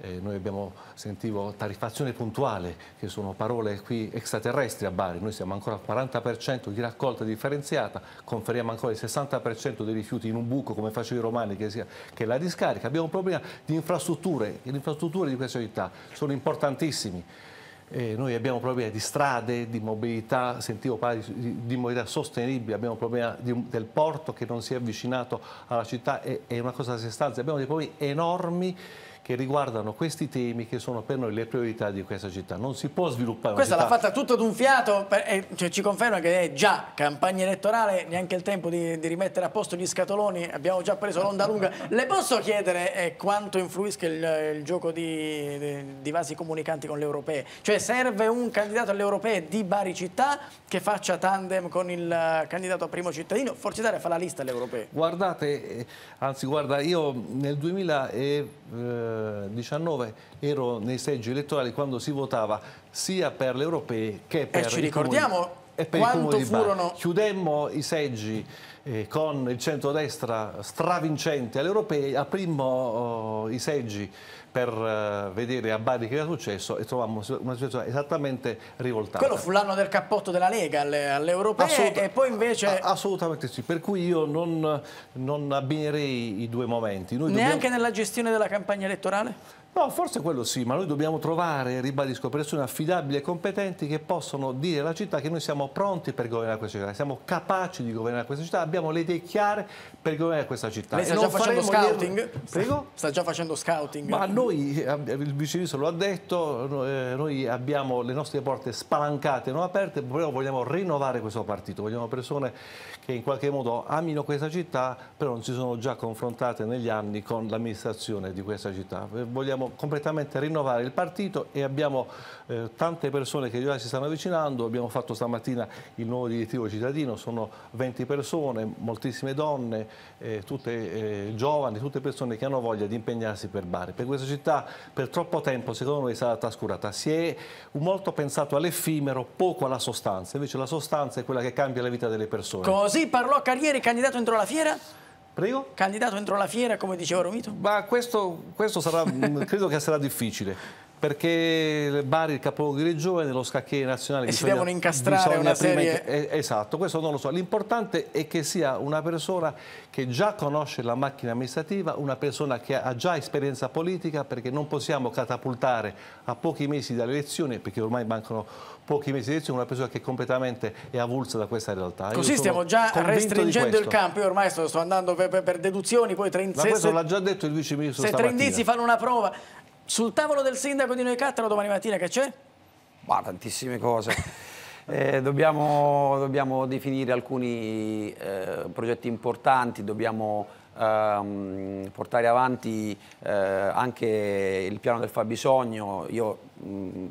eh, noi abbiamo, sentivo, tarifazione puntuale, che sono parole qui extraterrestri a Bari, noi siamo ancora al 40% di raccolta differenziata, conferiamo ancora il 60% dei rifiuti in un buco come faccio i romani che, sia, che la discarica, abbiamo un problema di infrastrutture, e le infrastrutture di questa città sono importantissime. Eh, noi abbiamo problemi di strade, di mobilità, sentivo parlare di, di mobilità sostenibile, abbiamo problemi del porto che non si è avvicinato alla città, è, è una cosa a sé stanza, abbiamo dei problemi enormi che riguardano questi temi che sono per noi le priorità di questa città. Non si può sviluppare Questa l'ha fatta tutto ad un fiato, per, eh, cioè, ci conferma che è già campagna elettorale, neanche il tempo di, di rimettere a posto gli scatoloni, abbiamo già preso l'onda lunga. Le posso chiedere eh, quanto influisca il, il gioco di, di, di, vasi comunicanti con le europee? Cioè serve un candidato alle europee di Bari città che faccia tandem con il eh, candidato a primo cittadino? Forza Italia fa la lista alle europee. Guardate, eh, anzi guarda, io nel 2000... E, eh, 2019 ero nei seggi elettorali quando si votava sia per le europee che eh, per le e ci ricordiamo e per quanto furono chiudemmo i seggi eh, con il centrodestra stravincente alle europee aprimmo oh, i seggi per eh, vedere a Bari che era successo e trovammo una situazione esattamente rivoltata. Quello fu l'anno del cappotto della Lega all'Europa Assolut- e poi invece... assolutamente sì, per cui io non, non abbinerei i due momenti. Noi Neanche dobbiamo... nella gestione della campagna elettorale? No, forse quello sì, ma noi dobbiamo trovare, ribadisco, persone affidabili e competenti che possono dire alla città che noi siamo pronti per governare questa città, siamo capaci di governare questa città, abbiamo le idee chiare per governare questa città. Lei sta e già facendo scouting? Prego? Sta già facendo scouting? Ma noi, eh, il viceministro lo ha detto, eh, noi abbiamo le nostre porte spalancate, non aperte, però vogliamo rinnovare questo partito, vogliamo persone che in qualche modo amino questa città, però non si sono già confrontate negli anni con l'amministrazione di questa città. Vogliamo vogliamo completamente rinnovare il partito e abbiamo eh, tante persone che già si stanno avvicinando, abbiamo fatto stamattina il nuovo direttivo cittadino, sono 20 persone, moltissime donne, eh, tutte eh, giovani, tutte persone che hanno voglia di impegnarsi per Bari. Per questa città per troppo tempo secondo me è stata trascurata, si è molto pensato all'effimero, poco alla sostanza, invece la sostanza è quella che cambia la vita delle persone. Così parlò Carrieri, candidato entro la fiera? Prego? Candidato entro la fiera, come diceva Romito? Ma questo, questo sarà, credo che sarà difficile perché Bari il capoluogo di regione nello scacchiere nazionale. E si devono incastrare una serie... Eh, esatto, questo non lo so. L'importante è che sia una persona che già conosce la macchina amministrativa, una persona che ha già esperienza politica, perché non possiamo catapultare a pochi mesi dalle elezioni, perché ormai mancano pochi mesi di elezioni, una persona che completamente è avulsa da questa realtà. Così stiamo già restringendo il campo, io ormai sto, sto andando per, per, deduzioni, poi... Tre, Ma se, questo l'ha già detto il vice ministro Se tre indizi fanno una prova... Sul tavolo del sindaco di Noicattaro domani mattina che c'è? Ma tantissime cose. Eh, dobbiamo, dobbiamo, definire alcuni eh, progetti importanti, dobbiamo ehm, portare avanti eh, anche il piano del fabbisogno. Io mh, mm,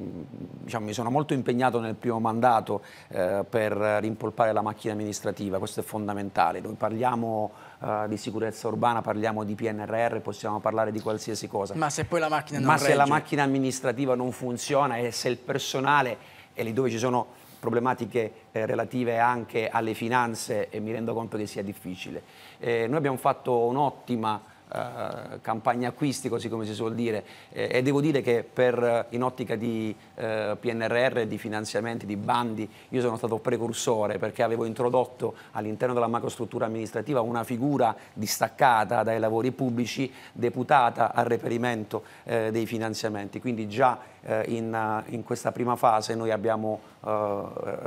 diciamo, mi sono molto impegnato nel primo mandato eh, per rimpolpare la macchina amministrativa, questo è fondamentale. Noi parliamo eh, di sicurezza urbana, parliamo di PNRR, possiamo parlare di qualsiasi cosa. Ma se poi la macchina non Ma regge. se la macchina amministrativa non funziona e se il personale, è lì dove ci sono problematiche eh, relative anche alle finanze, e mi rendo conto che sia difficile. Eh, noi abbiamo fatto un'ottima eh, campagna acquisti, così come si suol dire, eh, e devo dire che per, eh, in ottica di eh, PNRR, di finanziamenti, di bandi, io sono stato precursore perché avevo introdotto all'interno della macrostruttura amministrativa una figura distaccata dai lavori pubblici, deputata al reperimento eh, dei finanziamenti, quindi già eh, in, eh, in, questa prima fase noi abbiamo eh,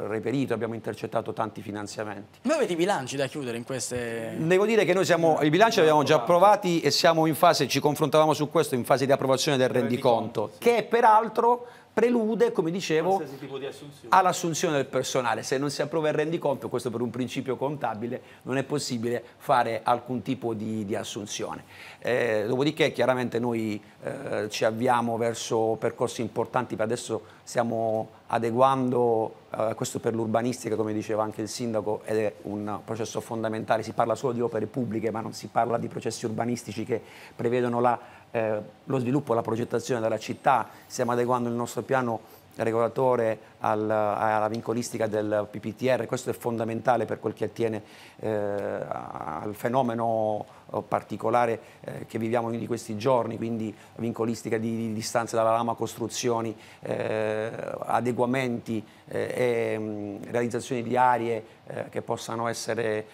reperito, abbiamo intercettato tanti finanziamenti. Ma avete i bilanci da chiudere in queste... Devo dire che noi siamo, i bilanci li abbiamo già approvati e siamo in fase, ci confrontavamo su questo, in fase di approvazione del rendiconto, rendiconto sì. che peraltro prelude, come dicevo, di all'assunzione del personale. Se non si approva il rendiconto, questo per un principio contabile, non è possibile fare alcun tipo di, di assunzione. Eh, dopodiché chiaramente noi eh, ci avviamo verso percorsi importanti, per adesso stiamo adeguando, eh, questo per l'urbanistica come diceva anche il sindaco ed è un processo fondamentale, si parla solo di opere pubbliche ma non si parla di processi urbanistici che prevedono la eh, lo sviluppo e la progettazione della città, stiamo adeguando il nostro piano regolatore al, alla vincolistica del PPTR, questo è fondamentale per quel che attiene eh, al fenomeno eh, particolare eh, che viviamo di questi giorni, quindi vincolistica di, di distanze dalla lama, costruzioni, eh, adeguamenti eh, e mh, realizzazioni di aree eh, che possano essere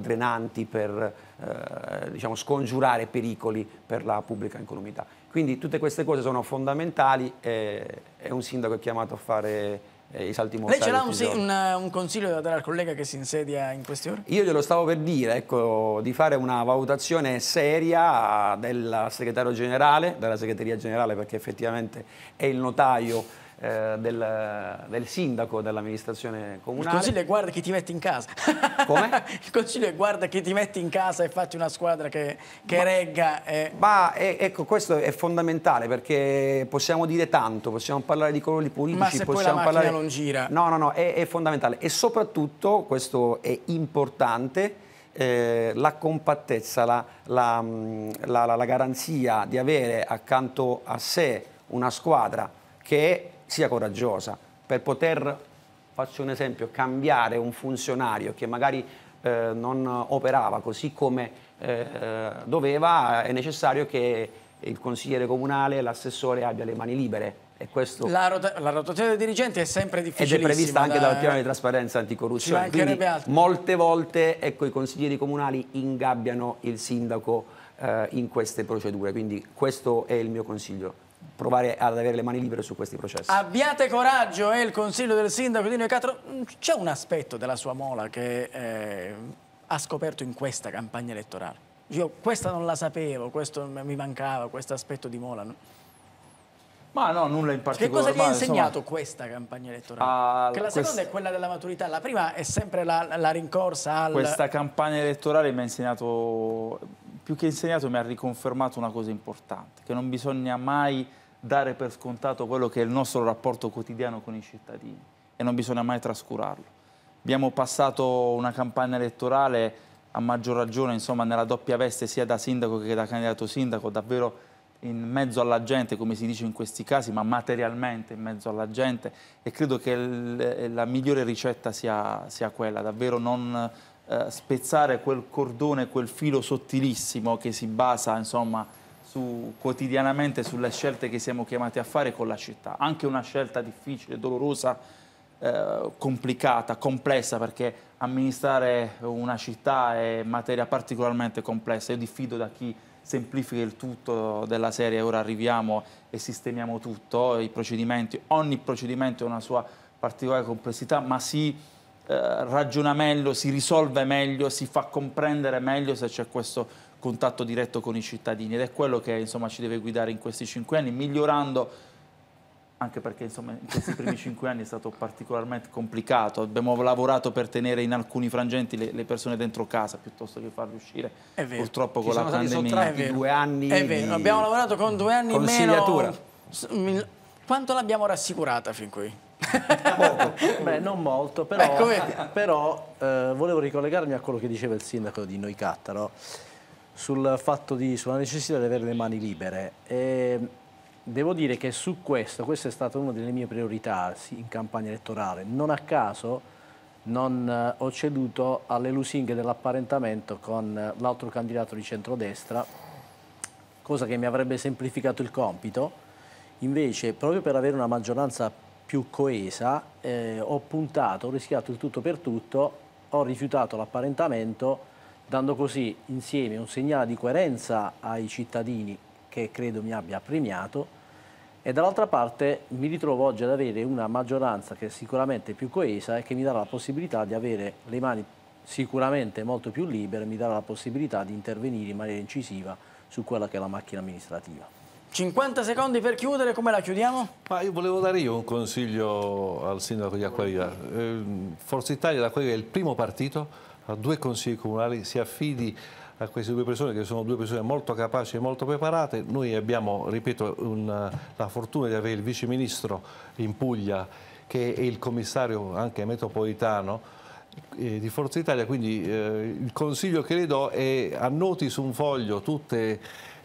drenanti per diciamo, scongiurare pericoli per la pubblica incolumità. Quindi tutte queste cose sono fondamentali e, e un sindaco è chiamato a fare eh, i salti mortali. Lei ce l'ha un, un, eh, un, consiglio da dare al collega che si insedia in queste ore? Io glielo stavo per dire, ecco, di fare una valutazione seria del segretario generale, della segreteria generale, perché effettivamente è il notaio eh, del, del, sindaco dell'amministrazione comunale. Il consiglio è guarda chi ti mette in casa. Come? Il consiglio è guarda chi ti mette in casa e fatti una squadra che, che ma, regga. E... Ma è, ecco, questo è fondamentale perché possiamo dire tanto, possiamo parlare di colori politici, ma se possiamo poi la parlare... non gira. No, no, no, è, è fondamentale e soprattutto, questo è importante, eh, la compattezza, la, la, mm, la, la garanzia di avere accanto a sé una squadra che sia coraggiosa per poter, faccio un esempio, cambiare un funzionario che magari eh, non operava così come eh, doveva, è necessario che il consigliere comunale, l'assessore abbia le mani libere. La, rota la, rotazione dei dirigenti è sempre difficile. Ed è prevista anche da... dal eh. piano di trasparenza anticorruzione. Quindi, molte volte ecco, i consiglieri comunali ingabbiano il sindaco eh, in queste procedure. Quindi questo è il mio consiglio provare ad avere le mani libere su questi processi. Abbiate coraggio, è eh, il consiglio del sindaco di Noi Catro. C'è un aspetto della sua mola che eh, ha scoperto in questa campagna elettorale. Io questa non la sapevo, questo mi mancava, questo aspetto di mola. Ma no, nulla in particolare. Che cosa gli ha insegnato insomma, questa campagna elettorale? Al, ah, che la seconda è quella della maturità, la prima è sempre la, la rincorsa al... Questa campagna elettorale mi ha insegnato, più che insegnato, mi ha riconfermato una cosa importante, che non bisogna mai dare per scontato quello che è il nostro rapporto quotidiano con i cittadini e non bisogna mai trascurarlo. Abbiamo passato una campagna elettorale a maggior ragione insomma, nella doppia veste sia da sindaco che da candidato sindaco, davvero in mezzo alla gente, come si dice in questi casi, ma materialmente in mezzo alla gente e credo che eh, la migliore ricetta sia, sia quella, davvero non eh, spezzare quel cordone, quel filo sottilissimo che si basa insomma, su, quotidianamente sulle scelte che siamo chiamati a fare con la città. Anche una scelta difficile, dolorosa, eh, complicata, complessa, perché amministrare una città è materia particolarmente complessa. Io diffido da chi semplifica il tutto della serie, ora arriviamo e sistemiamo tutto, i procedimenti, ogni procedimento ha una sua particolare complessità, ma si eh, ragiona meglio, si risolve meglio, si fa comprendere meglio se c'è questo contatto diretto con i cittadini ed è quello che insomma, ci deve guidare in questi cinque anni, migliorando anche perché insomma, in questi primi cinque anni è stato particolarmente complicato, abbiamo lavorato per tenere in alcuni frangenti le, le persone dentro casa piuttosto che farli uscire, purtroppo Ci con la pandemia. È due anni è vero, di... abbiamo lavorato con due anni in meno... Quanto l'abbiamo rassicurata fin qui? Poco. Beh, non molto, però, però eh, volevo ricollegarmi a quello che diceva il sindaco di Noicattaro. Cattaro sul fatto di, sulla necessità di avere le mani libere. E ehm, devo dire che su questo, questa è stata una delle mie priorità in campagna elettorale. Non a caso non eh, ho ceduto alle lusinghe dell'apparentamento con eh, l'altro candidato di centrodestra, cosa che mi avrebbe semplificato il compito. Invece, proprio per avere una maggioranza più coesa, eh, ho puntato, ho rischiato il tutto per tutto, ho rifiutato l'apparentamento dando così insieme un segnale di coerenza ai cittadini che credo mi abbia premiato e dall'altra parte mi ritrovo oggi ad avere una maggioranza che è sicuramente più coesa e che mi darà la possibilità di avere le mani sicuramente molto più libere, mi darà la possibilità di intervenire in maniera incisiva su quella che è la macchina amministrativa. 50 secondi per chiudere, come la chiudiamo? Ma io volevo dare io un consiglio al sindaco di Acquaviva. Eh, Forza Italia da d'Acquaviva è il primo partito a due consigli comunali, si affidi a queste due persone che sono due persone molto capaci e molto preparate. Noi abbiamo, ripeto, un, la fortuna di avere il vice ministro in Puglia che è il commissario anche metropolitano eh, di Forza Italia, quindi eh, il consiglio che le do è annoti su un foglio tutte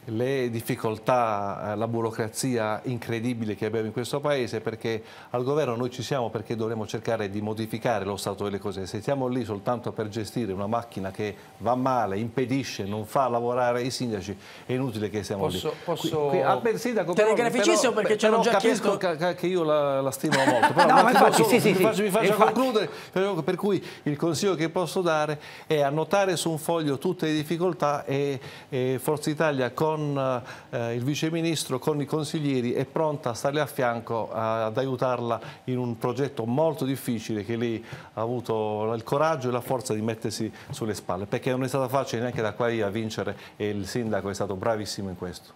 le difficoltà, eh, la burocrazia incredibile che abbiamo in questo Paese perché al governo noi ci siamo perché dovremmo cercare di modificare lo stato delle cose. Se siamo lì soltanto per gestire una macchina che va male, impedisce, non fa lavorare i sindaci, è inutile che siamo posso, lì. Posso... Qui, qui, a, ah, sindaco, telegraficissimo però, perché c'erano già capisco chiesto... che io la, la stimo molto, però no, infatti, posso, sì, sì, mi, faccio, mi faccio concludere, per cui il consiglio che posso dare è annotare su un foglio tutte le difficoltà e, e Forza Italia con con eh, il viceministro, con i consiglieri, è pronta a stare a fianco, a, ad aiutarla in un progetto molto difficile che lei ha avuto il coraggio e la forza di mettersi sulle spalle, perché non è stata facile neanche da qua a vincere e il sindaco è stato bravissimo in questo.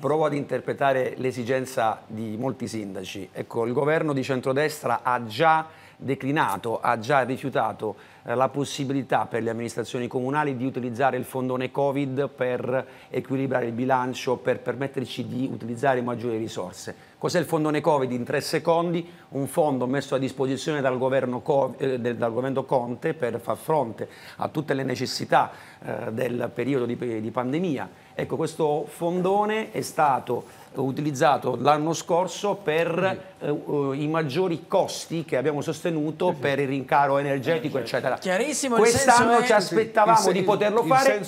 Provo ad interpretare l'esigenza di molti sindaci. Ecco, il governo di centrodestra ha già declinato, ha già rifiutato eh, la possibilità per le amministrazioni comunali di utilizzare il fondone Covid per equilibrare il bilancio, per permetterci di utilizzare maggiori risorse. Cos'è il fondone Covid in tre secondi? Un fondo messo a disposizione dal governo, eh, dal governo Conte per far fronte a tutte le necessità eh, del periodo di pandemia Ecco, questo fondone è stato eh, utilizzato l'anno scorso per uh, i maggiori costi che abbiamo sostenuto mm-hmm. per il rincaro energetico, certo. eccetera. Chiarissimo, Quest'anno ci aspettavamo di poterlo fare.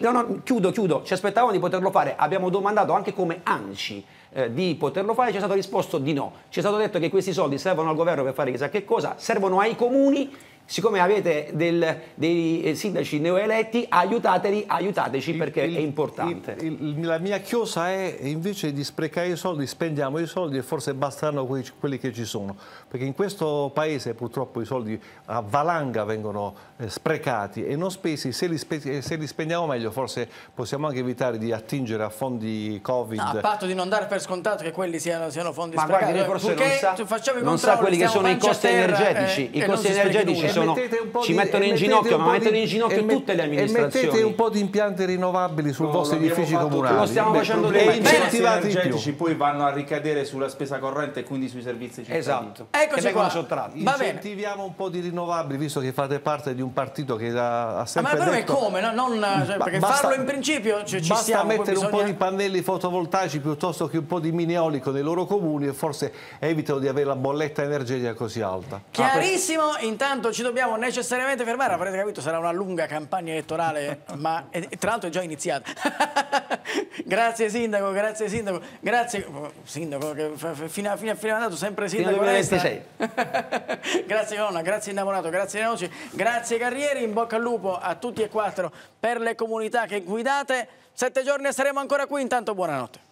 No, no, chiudo, chiudo, ci aspettavamo di poterlo fare, abbiamo domandato anche come ANCI eh, di poterlo fare, ci è stato risposto di no, ci è stato detto che questi soldi servono al governo per fare chissà che cosa, servono ai comuni siccome avete del, dei eh, sindaci neoeletti, aiutateli, aiutateci perché il, è importante. Il, il, la mia chiosa è invece di sprecare i soldi, spendiamo i soldi e forse basteranno quei, quelli che ci sono, perché in questo paese purtroppo i soldi a valanga vengono eh, sprecati e non spesi, se li, spe, eh, se li, spendiamo meglio forse possiamo anche evitare di attingere a fondi Covid. No, a patto di non dare per scontato che quelli siano, siano fondi Ma sprecati. Ma guardi, noi forse non, sa, non sa quelli che sono i costi terra, energetici, eh, i costi energetici sono, ci mettono in ginocchio, ma mettono in ginocchio tutte le amministrazioni. E mettete un po' di impianti rinnovabili sui vostri edifici comunali. Lo stiamo ecco, facendo dei incentivati energetici poi vanno a ricadere sulla spesa corrente e quindi sui servizi cittadini. Esatto. Eccoci qua. Sottratti. Incentiviamo un po' di rinnovabili, visto che fate parte di un partito che ha sempre ah, ma detto... Ma come? Cioè, perché farlo in principio cioè, ci Basta mettere un po' di pannelli fotovoltaici piuttosto che un po' di mini eolico nei loro comuni e forse evitano di avere la bolletta energetica così alta. Ah, Chiarissimo, intanto ci dobbiamo dobbiamo necessariamente fermare, avrete capito, sarà una lunga campagna elettorale, ma eh, e, tra l'altro è già iniziata. grazie sindaco, grazie sindaco, grazie sindaco, che fino a fine, fine mandato sempre sindaco. grazie nonna, grazie innamorato, grazie Noci, grazie Carrieri, in bocca al lupo a tutti e quattro per le comunità che guidate. Sette giorni e saremo ancora qui, intanto buonanotte.